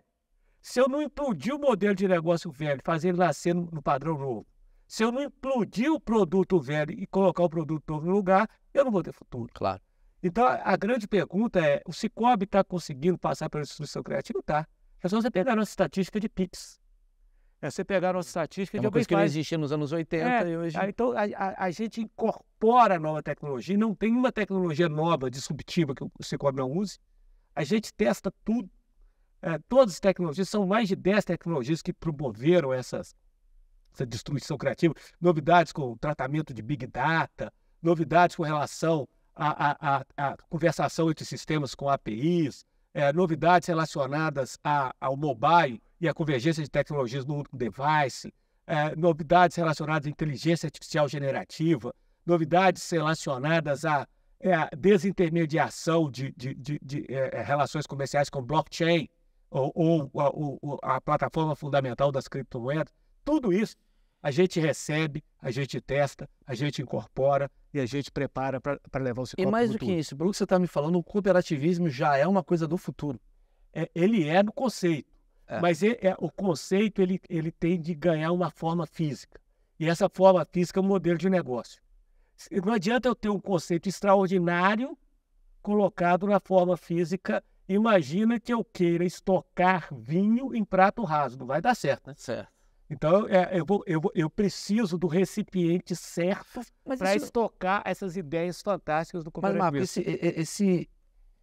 Speaker 2: Se eu não implodir o modelo de negócio velho, fazer ele nascer no padrão novo, se eu não implodir o produto velho e colocar o produto novo no lugar, eu não vou ter futuro. Claro. Então, a grande pergunta é: o Cicobi está conseguindo passar pela distribuição criativa? Está. É só você pegar a nossa estatística de PIX. É você pegar a nossa estatística é uma coisa que não existia nos anos 80 é, e hoje. Então, a, a, a, gente incorpora nova tecnologia, não tem uma tecnologia nova, disruptiva que o Cicobi não use. A gente testa tudo. É, todas as tecnologias, são mais de 10 tecnologias que promoveram essas, essa destruição criativa. Novidades com tratamento de Big Data, novidades com relação a, a, a, conversação entre sistemas com APIs, é, novidades relacionadas a, ao mobile e à convergência de tecnologias no único device, é, novidades relacionadas à inteligência artificial generativa, novidades relacionadas à é, desintermediação de, de, de, de é, é, relações comerciais com blockchain ou, ou, ou a plataforma fundamental das criptomoedas. Tudo isso a gente recebe, a gente testa, a gente incorpora e a gente prepara para levar o Cicobi. E mais do que isso,
Speaker 1: pelo que você está me falando, o cooperativismo já é uma coisa
Speaker 2: do futuro. É, ele é no conceito, é. mas ele, é, é, o conceito ele, ele tem de ganhar uma forma física. E essa forma física é um modelo de negócio. Não adianta eu ter um conceito extraordinário colocado na forma física. Imagina que eu queira estocar vinho em prato raso. Não vai dar certo, né? Certo. Então, é, eu, vou, eu, vou, eu preciso do recipiente certo para isso... estocar essas ideias fantásticas do Mas, Marco, esse,
Speaker 1: esse,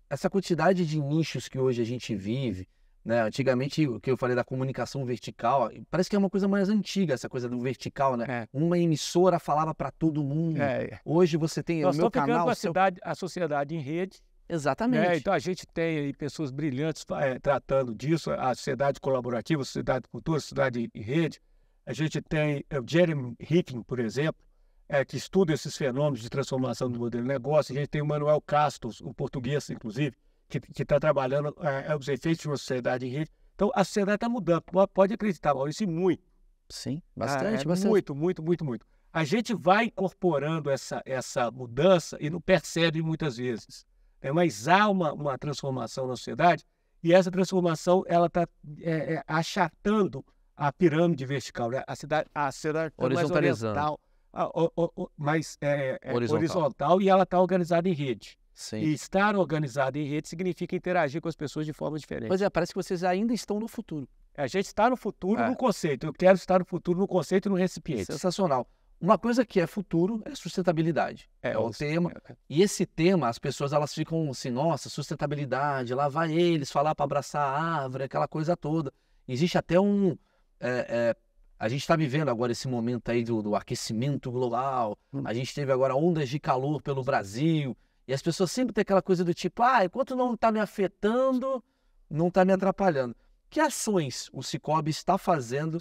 Speaker 1: essa quantidade de nichos que hoje a gente vive, né? Antigamente, o que eu falei da comunicação vertical, parece que é uma coisa mais antiga, essa coisa do vertical, né? É. Uma emissora falava para todo mundo. É, é, Hoje você tem Nós o meu canal. Ficando
Speaker 2: com a sociedade em rede Exatamente. É, então a gente tem aí pessoas brilhantes é, tratando disso, a sociedade colaborativa, a sociedade de cultura, a sociedade em rede. A gente tem eh, o Jeremy Hicking, por exemplo, é, que estuda esses fenômenos de transformação do modelo de negócio. A gente tem o Manuel Castos um português, inclusive, que está trabalhando é, os efeitos de uma sociedade em rede. Então a sociedade está mudando, pode acreditar, Maurício, muito. Sim, bastante, é bastante. Muito, muito, muito, muito. A gente vai incorporando essa, essa mudança e não percebe muitas vezes. É, mas há uma, uma transformação na sociedade e essa transformação ela está é, é, achatando a pirâmide vertical, né? a cidade, a cidade tá horizontalizando. mais oriental, o, o, o, mais é, é, é horizontal. horizontal. e ela está organizada em rede. Sim. E estar organizado em rede significa interagir com as pessoas de forma diferente. Pois
Speaker 1: é, parece que vocês ainda estão no futuro.
Speaker 2: A gente está no futuro no conceito. Eu quero
Speaker 1: estar no futuro no conceito e no recipiente. Sensacional. Uma coisa que é futuro é sustentabilidade. É, é o tema. É, é. E esse tema, as pessoas elas ficam assim, nossa, sustentabilidade, lá vai eles falar para abraçar a árvore, aquela coisa toda. Existe até um. É, é a gente está vivendo agora esse momento aí do, do aquecimento global. Hum. A gente teve agora ondas de calor pelo Brasil. E as pessoas sempre têm aquela coisa do tipo, ah, enquanto não está me afetando, não está me atrapalhando. Que ações o Cicobi está fazendo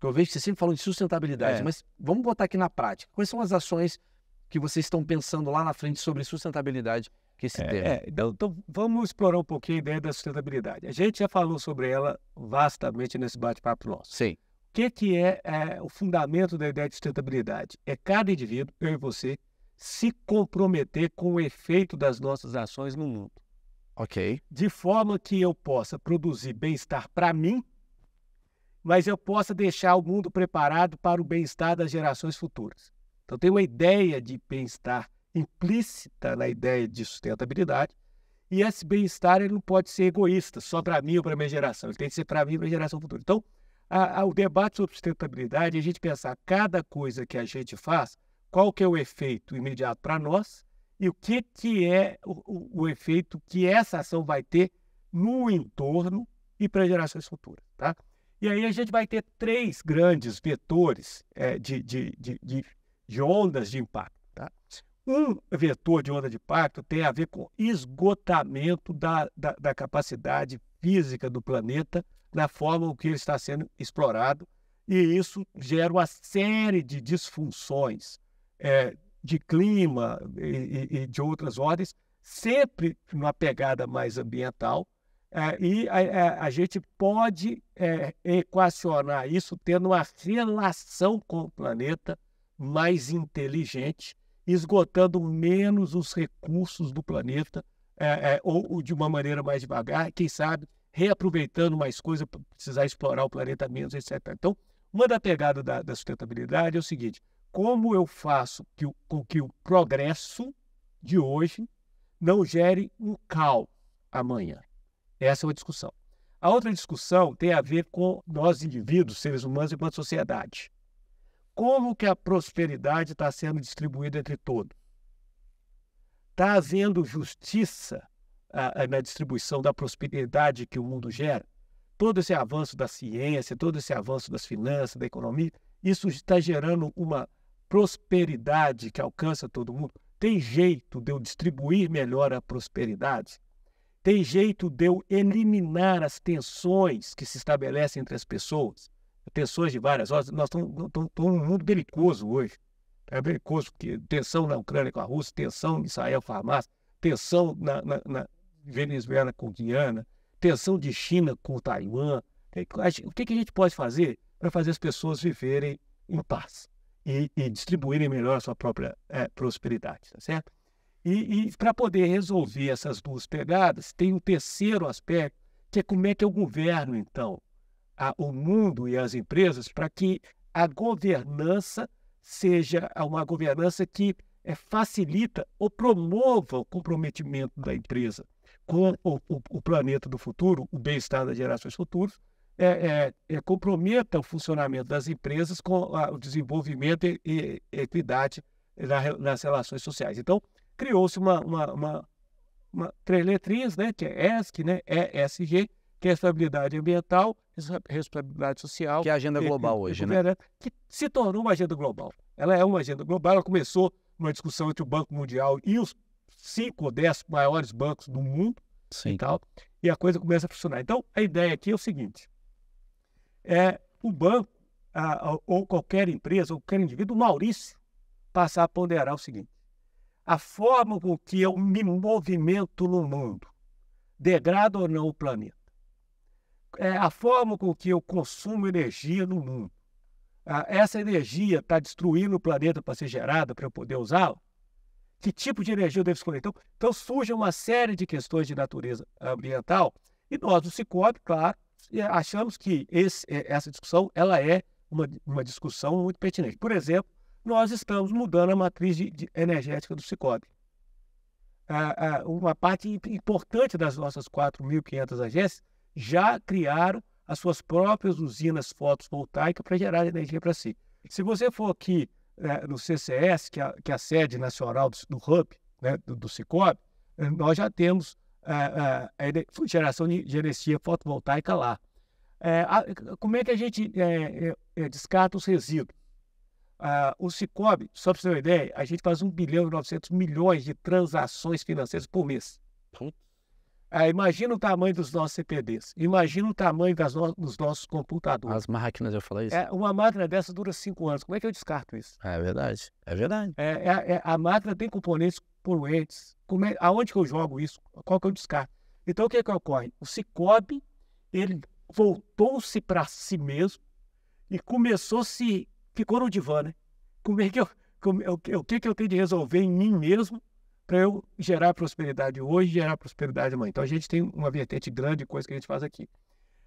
Speaker 1: porque eu vejo que você sempre falam de sustentabilidade, é. mas vamos botar aqui na prática. Quais são as ações que vocês estão pensando lá na frente sobre sustentabilidade que esse é, tema? É, então, então, vamos explorar um pouquinho
Speaker 2: a ideia da sustentabilidade. A gente já falou sobre ela vastamente nesse bate-papo nosso. Sim. O que, que é, é o fundamento da ideia de sustentabilidade? É cada indivíduo, eu e você, se comprometer com o efeito das nossas ações no mundo. Ok. De forma que eu possa produzir bem-estar para mim mas eu possa deixar o mundo preparado para o bem-estar das gerações futuras. Então, tem uma ideia de bem-estar implícita na ideia de sustentabilidade, e esse bem-estar não pode ser egoísta, só para mim ou para minha geração, ele tem que ser para mim e para a geração futura. Então, a, a, o debate sobre sustentabilidade é a gente pensar cada coisa que a gente faz, qual que é o efeito imediato para nós e o que, que é o, o, o efeito que essa ação vai ter no entorno e para gerações futuras. Tá? E aí a gente vai ter três grandes vetores é, de, de, de, de, ondas de impacto. Tá? Um vetor de onda de impacto tem a ver com esgotamento da, da, da capacidade física do planeta na forma que ele está sendo explorado, e isso gera uma série de disfunções é, de clima e, e de outras ordens, sempre numa pegada mais ambiental, é, e a, é, a, gente pode é, equacionar isso tendo uma relação com o planeta mais inteligente, esgotando menos os recursos do planeta, é, é ou, ou, de uma maneira mais devagar, quem sabe reaproveitando mais coisas para precisar explorar o planeta menos, etc. Então, uma da pegada da, da sustentabilidade é o seguinte: como eu faço que, com que o progresso de hoje não gere um caos amanhã? Essa é uma discussão. A outra discussão tem a ver com nós indivíduos, seres humanos, enquanto sociedade. Como que a prosperidade está sendo distribuída entre todos? Está havendo justiça ah, ah, na distribuição da prosperidade que o mundo gera? Todo esse avanço da ciência, todo esse avanço das finanças, da economia, isso está gerando uma prosperidade que alcança todo mundo? Tem jeito de eu distribuir melhor a prosperidade? Tem jeito de eu eliminar as tensões que se estabelecem entre as pessoas? Tensões de várias horas. Nós estamos num mundo belicoso hoje. É belicoso, porque tensão na Ucrânia com a Rússia, tensão em Israel com a tensão na, na, na Venezuela com Guiana, tensão de China com Taiwan. É, o que, que a gente pode fazer para fazer as pessoas viverem em paz e, e distribuírem melhor a sua própria é, prosperidade, tá certo? E, e para poder resolver essas duas pegadas, tem um terceiro aspecto, que é como é que eu governo, então, a, o mundo e as empresas para que a governança seja uma governança que é, facilita ou promova o comprometimento da empresa com o, o, o planeta do futuro, o bem-estar das gerações futuras, é, é, é, comprometa o funcionamento das empresas com a, o desenvolvimento e, e equidade na, nas relações sociais. Então, criou-se uma, uma, uma, uma, três letrinhas, né, que é ESG, né, ESG, que é responsabilidade ambiental, responsabilidade social. Que é a agenda global hoje, né? Que se tornou uma agenda global. Ela é uma agenda global, ela começou numa discussão entre o Banco Mundial e os cinco ou dez maiores bancos do mundo Sim. e tal, e a coisa começa a funcionar. Então, a ideia aqui é o seguinte, é o banco a, a, ou qualquer empresa, ou qualquer indivíduo, o Maurício, passar a ponderar o seguinte, a forma com que eu me movimento no mundo, degrada ou não o planeta, é a forma com que eu consumo energia no mundo. Essa energia está destruindo o planeta para ser gerada, para eu poder usá-la? Que tipo de energia eu devo escolher? Então, então surge uma série de questões de natureza ambiental e nós, o Cicobi, claro, achamos que esse, é, essa discussão ela é uma, uma discussão muito pertinente. Por exemplo, nós estamos mudando a matriz de, de, energética do Cicobi. Ah, ah, uma parte importante das nossas 4.500 agências já criaram as suas próprias usinas fotovoltaicas para gerar energia para si. Se você for aqui né, no CCS, que é, que é, a sede nacional do, do Hub, né, do, do eh, nós já temos eh, eh, a geração de, de energia fotovoltaica lá. É, a, como é que a gente é, é descarta os resíduos? Uh, o Cicobi, só para você ter uma ideia, a gente faz 1 bilhão e 900 milhões de transações financeiras por mês. Uh, imagina o tamanho dos nossos CPDs, imagina o tamanho no... dos nossos computadores. As máquinas, eu falei isso. É, uma máquina dessa dura cinco anos, como é que eu descarto isso? É verdade, é verdade. É, é, é, a máquina tem componentes poluentes, como é, aonde que eu jogo isso, qual que eu descarto? Então o que é que ocorre? O Cicobi, ele voltou-se para si mesmo e começou a se ficou no divã, né? Como é que eu, como, é o que, que eu tenho de resolver em mim mesmo para eu gerar prosperidade hoje, e gerar prosperidade amanhã? Então a gente tem uma vertente grande de coisa que a gente faz aqui.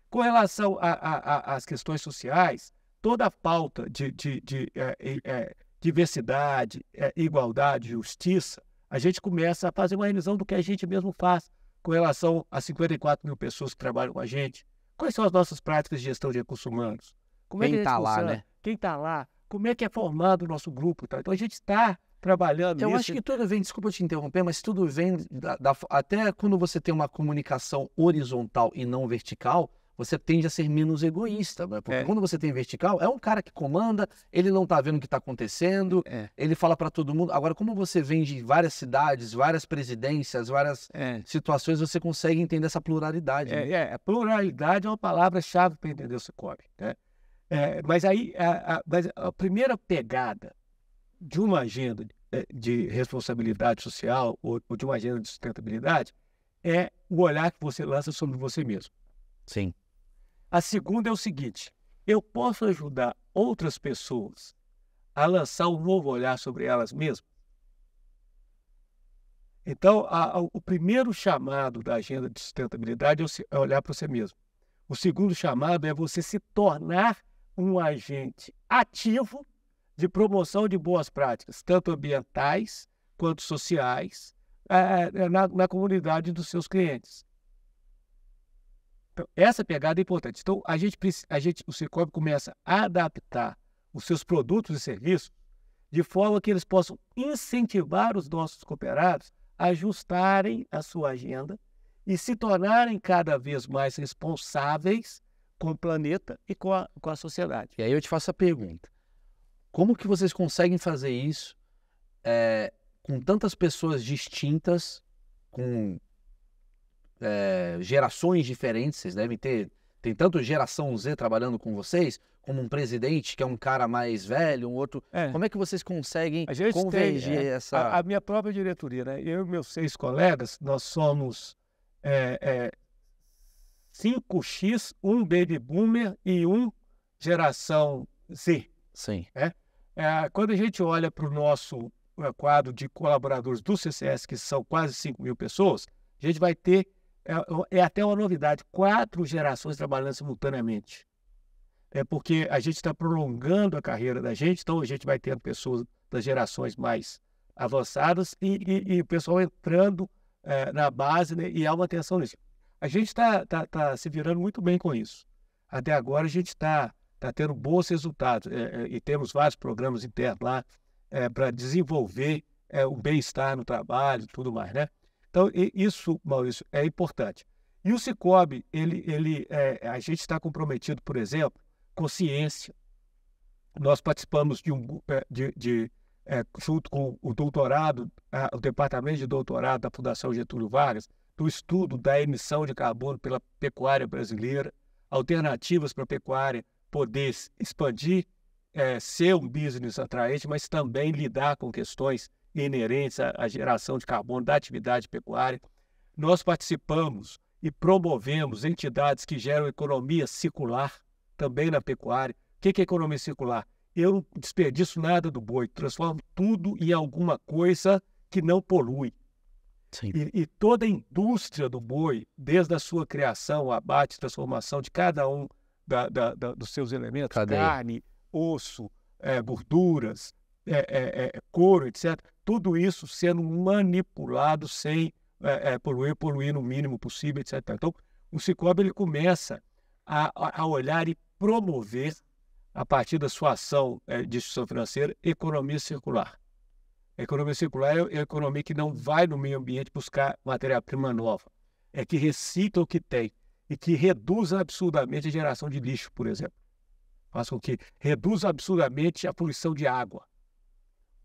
Speaker 2: Com relação às questões sociais, toda a pauta de, de, de é, é, é, diversidade, é, igualdade, justiça, a gente começa a fazer uma revisão do que a gente mesmo faz com relação às 54 mil pessoas que trabalham com a gente. Quais são as nossas práticas de gestão de recursos humanos? como é quem que está lá, né?
Speaker 1: Quem está lá, como é que é formado o nosso grupo. Tá? Então a gente está trabalhando Eu isso. acho que tudo vem, desculpa te interromper, mas tudo vem da, da, até quando você tem uma comunicação horizontal e não vertical, você tende a ser menos egoísta, né? porque é. quando você tem vertical, é um cara que comanda, ele não está vendo o que está acontecendo, é. ele fala para todo mundo. Agora, como você vem de várias cidades, várias presidências, várias é. situações, você consegue entender essa pluralidade. É, né? É, pluralidade é uma palavra-chave para entender o Cicobi, né? É, mas
Speaker 2: aí, a, a, mas a primeira pegada de uma agenda é, de responsabilidade social ou, ou, de uma agenda de sustentabilidade é o olhar que você lança sobre você mesmo. Sim. A segunda é o seguinte: eu posso ajudar outras pessoas a lançar um novo olhar sobre elas mesmas. Então, a, a, o primeiro chamado da agenda de sustentabilidade é, o, é olhar para você mesmo. O segundo chamado é você se tornar um agente ativo de promoção de boas práticas, tanto ambientais quanto sociais, eh, eh, eh, na, na comunidade dos seus clientes. Então, essa pegada é importante. Então, a gente, a gente, o Cicobi começa a adaptar os seus produtos e serviços de forma que eles possam incentivar os nossos cooperados a ajustarem a sua agenda e se tornarem
Speaker 1: cada vez mais responsáveis com o planeta e com a, com a sociedade. E aí eu te faço a pergunta: como que vocês conseguem fazer isso é, com tantas pessoas distintas, com é, gerações diferentes? Vocês devem ter. Tem tanto geração Z trabalhando com vocês, como um presidente que é um cara mais velho, um outro. É. Como é que vocês conseguem convergir tem, é, essa. A,
Speaker 2: a, minha própria diretoria, né? Eu e meus seis colegas, nós somos é, é, 5X, um baby boomer e um geração Z. Sim. É, é quando a gente olha para o nosso eh, quadro de colaboradores do CCS, que são quase 5 mil pessoas, a gente vai ter, é, é até uma novidade, quatro gerações trabalhando simultaneamente. É porque a gente está prolongando a carreira da gente, então a gente vai tendo pessoas das gerações mais avançadas e, e o pessoal entrando é, na base né, e há uma atenção nisso. A gente está tá, tá se virando muito bem com isso. Até agora a gente está tá tendo bons resultados é, é, e temos vários programas internos lá é, para desenvolver é, o bem-estar no trabalho e tudo mais, né? Então, isso, Maurício, é importante. E o Cicobi, ele, ele, é, a gente está comprometido, por exemplo, com ciência. Nós participamos de um, é, de, de é, junto com o doutorado, a, o departamento de doutorado da Fundação Getúlio Vargas, do estudo da emissão de carbono pela pecuária brasileira, alternativas para a pecuária poder expandir é, ser um business atraente, mas também lidar com questões inerentes à, à geração de carbono da atividade pecuária. Nós participamos e promovemos entidades que geram economia circular também na pecuária. O que é economia circular? Eu não desperdiço nada do boi, transformo tudo em alguma coisa que não polui. E, e, toda a indústria do boi, desde a sua criação, abate, transformação de cada um da, da, da, dos seus elementos, Cadê? carne, osso, é, gorduras, é, é, é couro, etc., tudo isso sendo manipulado sem é, é, poluir, poluir no mínimo possível, etc. Então, o Cicobi ele começa a, a olhar e promover, a partir da sua ação de instituição financeira, economia circular. A economia circular é a economia que não vai no meio ambiente buscar matéria-prima nova, é que recicla o que tem e que reduz absurdamente a geração de lixo, por exemplo. Faz com que reduz absurdamente a poluição de água.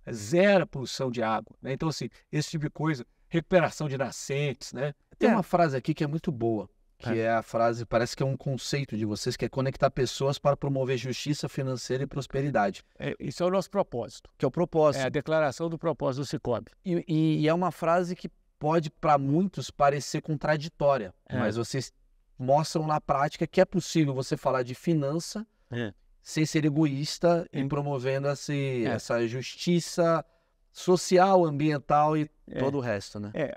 Speaker 2: É Zera a poluição de água. Né?
Speaker 1: Então, assim, esse tipo de coisa, recuperação de nascentes, né? Tem é. uma frase aqui que é muito boa que é. é. a frase, parece que é um conceito de vocês, que é conectar pessoas para promover justiça financeira e prosperidade. É, isso é o nosso propósito.
Speaker 2: Que é o propósito. É a declaração do propósito do Cicobi.
Speaker 1: E, e, é uma frase que pode, para muitos, parecer contraditória, é. mas vocês mostram na prática que é possível você falar de finança é. sem ser egoísta e promovendo esse, é. essa justiça social, ambiental e todo o resto, né? É,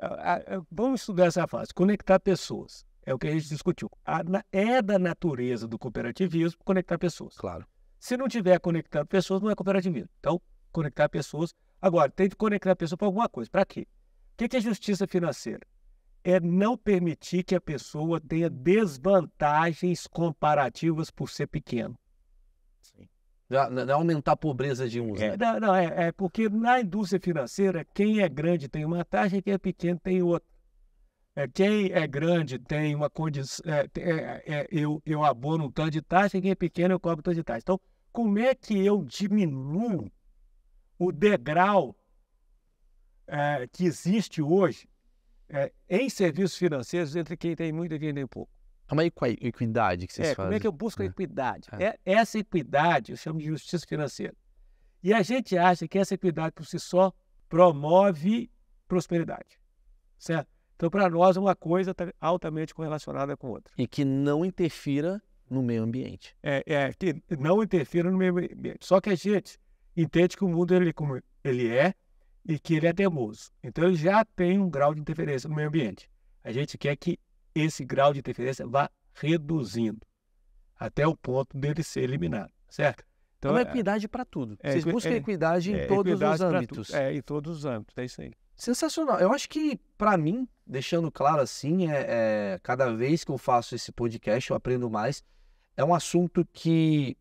Speaker 1: vamos estudar essa frase, conectar pessoas. É o
Speaker 2: que a gente discutiu. é da natureza do cooperativismo conectar pessoas. Claro. Se não tiver conectado pessoas, não é cooperativismo. Então, conectar pessoas. Agora, tem que conectar a pessoa para alguma coisa. Para quê? O que é justiça financeira? É não permitir que a pessoa tenha desvantagens comparativas por ser pequeno.
Speaker 1: Sim. Não é aumentar a pobreza de uns. É, né?
Speaker 2: Não, não é,
Speaker 1: é, porque na indústria financeira, quem
Speaker 2: é grande tem uma taxa e quem é pequeno tem outra. É, quem é grande tem uma condição. É, é, é, eu, eu abono um tanto de taxa, e quem é pequeno eu cobro um tanto de taxa. Então, como é que eu diminuo o degrau é, que existe hoje é, em serviços financeiros entre quem tem muito e quem tem
Speaker 1: pouco? É uma equidade que vocês é, fazem. Como é que eu
Speaker 2: busco a equidade? essa equidade eu chamo de justiça financeira. E a gente acha
Speaker 1: que essa equidade por si só promove
Speaker 2: prosperidade, certo? Então, para nós, uma coisa está altamente correlacionada com outra. E que não interfira
Speaker 1: no meio ambiente.
Speaker 2: É, é, que não interfira no meio ambiente. Só que a gente entende que o mundo ele, como ele é e que ele é teimoso. Então, ele já tem um grau de interferência no meio ambiente. A gente quer que esse grau de interferência vá reduzindo até o ponto dele ser eliminado, certo?
Speaker 1: Então, então é equidade para tudo. É, Vocês buscam é equidade em é todos os âmbitos. É, em todos os âmbitos, é isso aí. Sensacional. Eu acho que, para mim, deixando claro assim, é, é, cada vez que eu faço esse podcast, eu aprendo mais. É um assunto que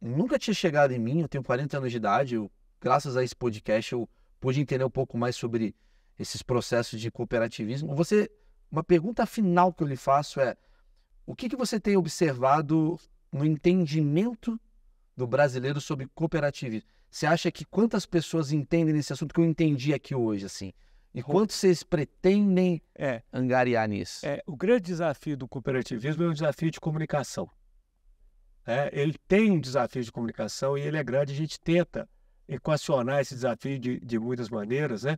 Speaker 1: nunca tinha chegado em mim. Eu tenho 40 anos de idade. Eu, graças a esse podcast, eu pude entender um pouco mais sobre esses processos de cooperativismo. Você, uma pergunta final que eu lhe faço é: o que, que você tem observado no entendimento do brasileiro sobre cooperativismo? Você acha que quantas pessoas entendem nesse assunto que eu entendi aqui hoje, assim? E quanto vocês pretendem é, angariar nisso? É, o grande desafio do
Speaker 2: cooperativismo é o desafio de comunicação. É, ele tem um desafio de comunicação e ele é grande. A gente tenta equacionar esse desafio de, de muitas maneiras, né?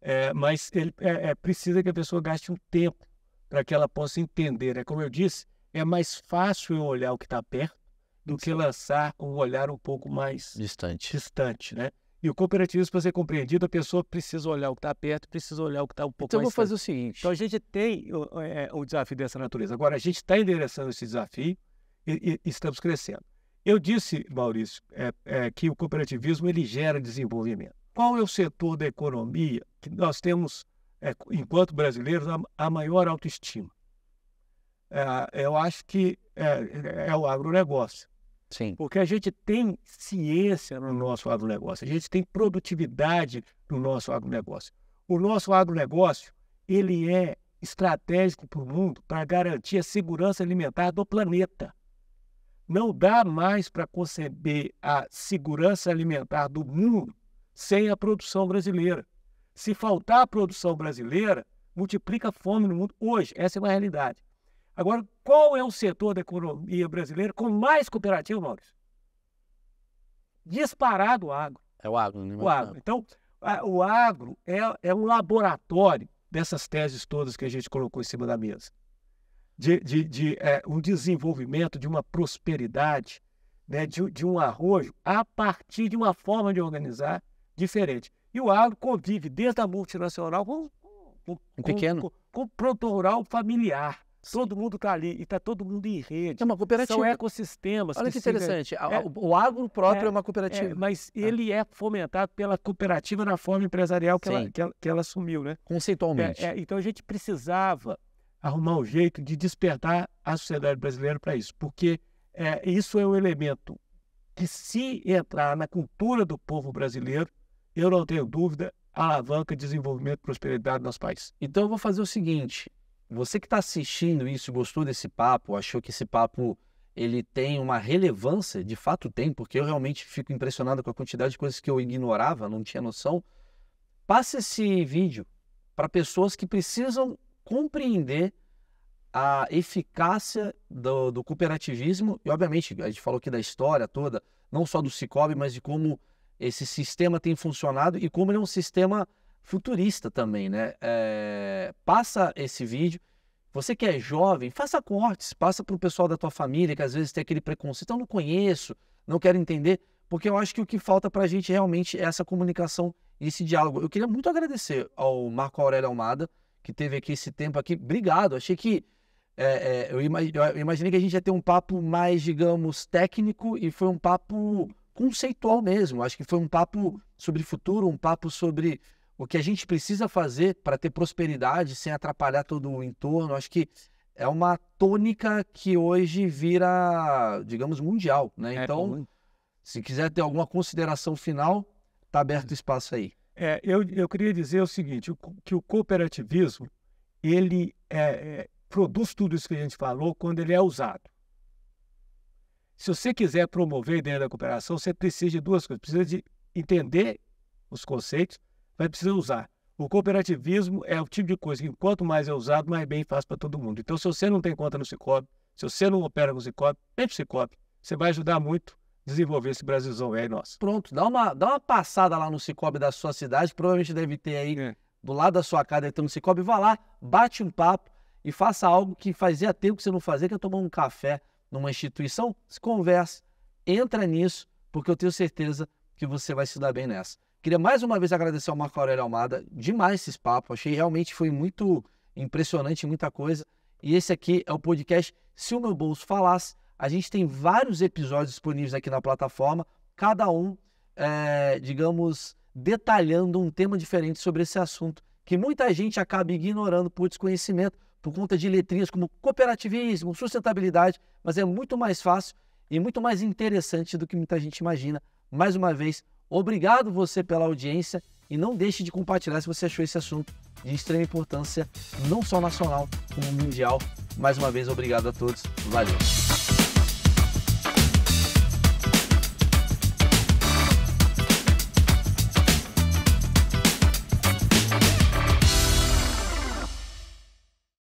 Speaker 2: É, mas ele é, é, precisa que a pessoa gaste um tempo para que ela possa entender. É Como eu disse, é mais fácil eu olhar o que está perto do que lançar um olhar um pouco mais distante. distante né? E o cooperativismo, para ser compreendido, a pessoa precisa olhar o que está perto, precisa olhar o que está um pouco então, mais Então, vou fazer o seguinte. Então, a gente tem o, é, o desafio dessa natureza. Agora, a gente está endereçando esse desafio e, e, estamos crescendo. Eu disse, Maurício, é, é, que o cooperativismo ele gera desenvolvimento. Qual é o setor da economia que nós temos, é, enquanto brasileiros, a, a maior autoestima? É, eu acho que é, é o agronegócio. Sim. Porque a gente tem ciência no nosso agronegócio, a gente tem produtividade no nosso agronegócio. O nosso agronegócio, ele é estratégico para o mundo para garantir a segurança alimentar do planeta. Não dá mais para conceber a segurança alimentar do mundo sem a produção brasileira. Se faltar a produção brasileira, multiplica a fome no mundo hoje. Essa é uma realidade. Agora, qual é o setor da economia brasileira com mais cooperativa, Maurício? Disparado o agro.
Speaker 1: É o agro, né? O agro.
Speaker 2: Então, a, o agro é, é um laboratório dessas teses todas que a gente colocou em cima da mesa. De, de, de é, um desenvolvimento, de uma prosperidade, né, de, de um arrojo a partir de uma forma de organizar diferente. E o agro convive desde a multinacional com, com, pequeno. com, com, com o produtor rural familiar. Todo mundo está ali e está todo mundo em rede. É uma cooperativa. São ecossistemas. Olha que, que interessante. É, o, agro próprio é, é uma cooperativa. É, mas tá. ele é fomentado pela cooperativa na forma empresarial que, ela, que ela,
Speaker 1: que, ela, assumiu, né? Conceitualmente. É, é,
Speaker 2: então a gente precisava arrumar um jeito de despertar a sociedade brasileira para isso, porque é, isso é um elemento que, se entrar na cultura do povo brasileiro, eu não tenho dúvida, alavanca
Speaker 1: desenvolvimento e prosperidade do nosso país. Então eu vou fazer o seguinte: você que está assistindo isso, gostou desse papo, achou que esse papo ele tem uma relevância, de fato tem, porque eu realmente fico impressionado com a quantidade de coisas que eu ignorava, não tinha noção. Passe esse vídeo para pessoas que precisam compreender a eficácia do, do, cooperativismo e, obviamente, a gente falou aqui da história toda, não só do Cicobi, mas de como esse sistema tem funcionado e como ele é um sistema futurista também, né? É, passa esse vídeo. Você que é jovem, faça cortes, passa para o pessoal da tua família, que às vezes tem aquele preconceito, eu não conheço, não quero entender, porque eu acho que o que falta para a gente realmente é essa comunicação e esse diálogo. Eu queria muito agradecer ao Marco Aurélio Almada, que teve aqui esse tempo aqui. Obrigado, achei que é, é, eu, imag, eu imaginei que a gente ia ter um papo mais, digamos, técnico e foi um papo conceitual mesmo. Acho que foi um papo sobre futuro, um papo sobre o que a gente precisa fazer para ter prosperidade sem atrapalhar todo o entorno, acho que é uma tônica que hoje vira, digamos, mundial, né? É, então, se quiser ter alguma consideração final, tá aberto o espaço aí.
Speaker 2: É, eu, eu queria dizer o seguinte, que o cooperativismo, ele é, é, produz tudo isso que a gente falou quando ele é usado. Se você quiser promover a ideia da cooperação, você precisa de duas coisas. Precisa de entender os conceitos vai precisar usar. O cooperativismo é o tipo de coisa que quanto mais é usado, mais bem faz para todo mundo. Então, se você não tem conta
Speaker 1: no Sicob se você não opera no Sicob vem para Sicob Você vai ajudar muito a desenvolver esse Brasilzão aí é nosso. Pronto, dá uma, dá uma passada lá no Sicob da sua cidade, provavelmente deve ter aí é. do lado da sua casa, então no Cicobi, vá lá, bate um papo e faça algo que fazia tempo que você não fazia, que é tomar um café numa instituição, se conversa, entra nisso, porque eu tenho certeza que você vai se dar bem nessa. Queria mais uma vez agradecer ao Marco Aurélio Almada, demais esse papo, achei realmente foi muito impressionante, muita coisa. E esse aqui é o podcast Se o Meu Bolso Falasse. A gente tem vários episódios disponíveis aqui na plataforma, cada um, é, digamos, detalhando um tema diferente sobre esse assunto que muita gente acaba ignorando por desconhecimento, por conta de letrinhas como cooperativismo, sustentabilidade, mas é muito mais fácil e muito mais interessante do que muita gente imagina. Mais uma vez, Obrigado você pela audiência e não deixe de compartilhar se você achou esse assunto de extrema importância, não só nacional, como mundial. Mais uma vez, obrigado a todos. Valeu!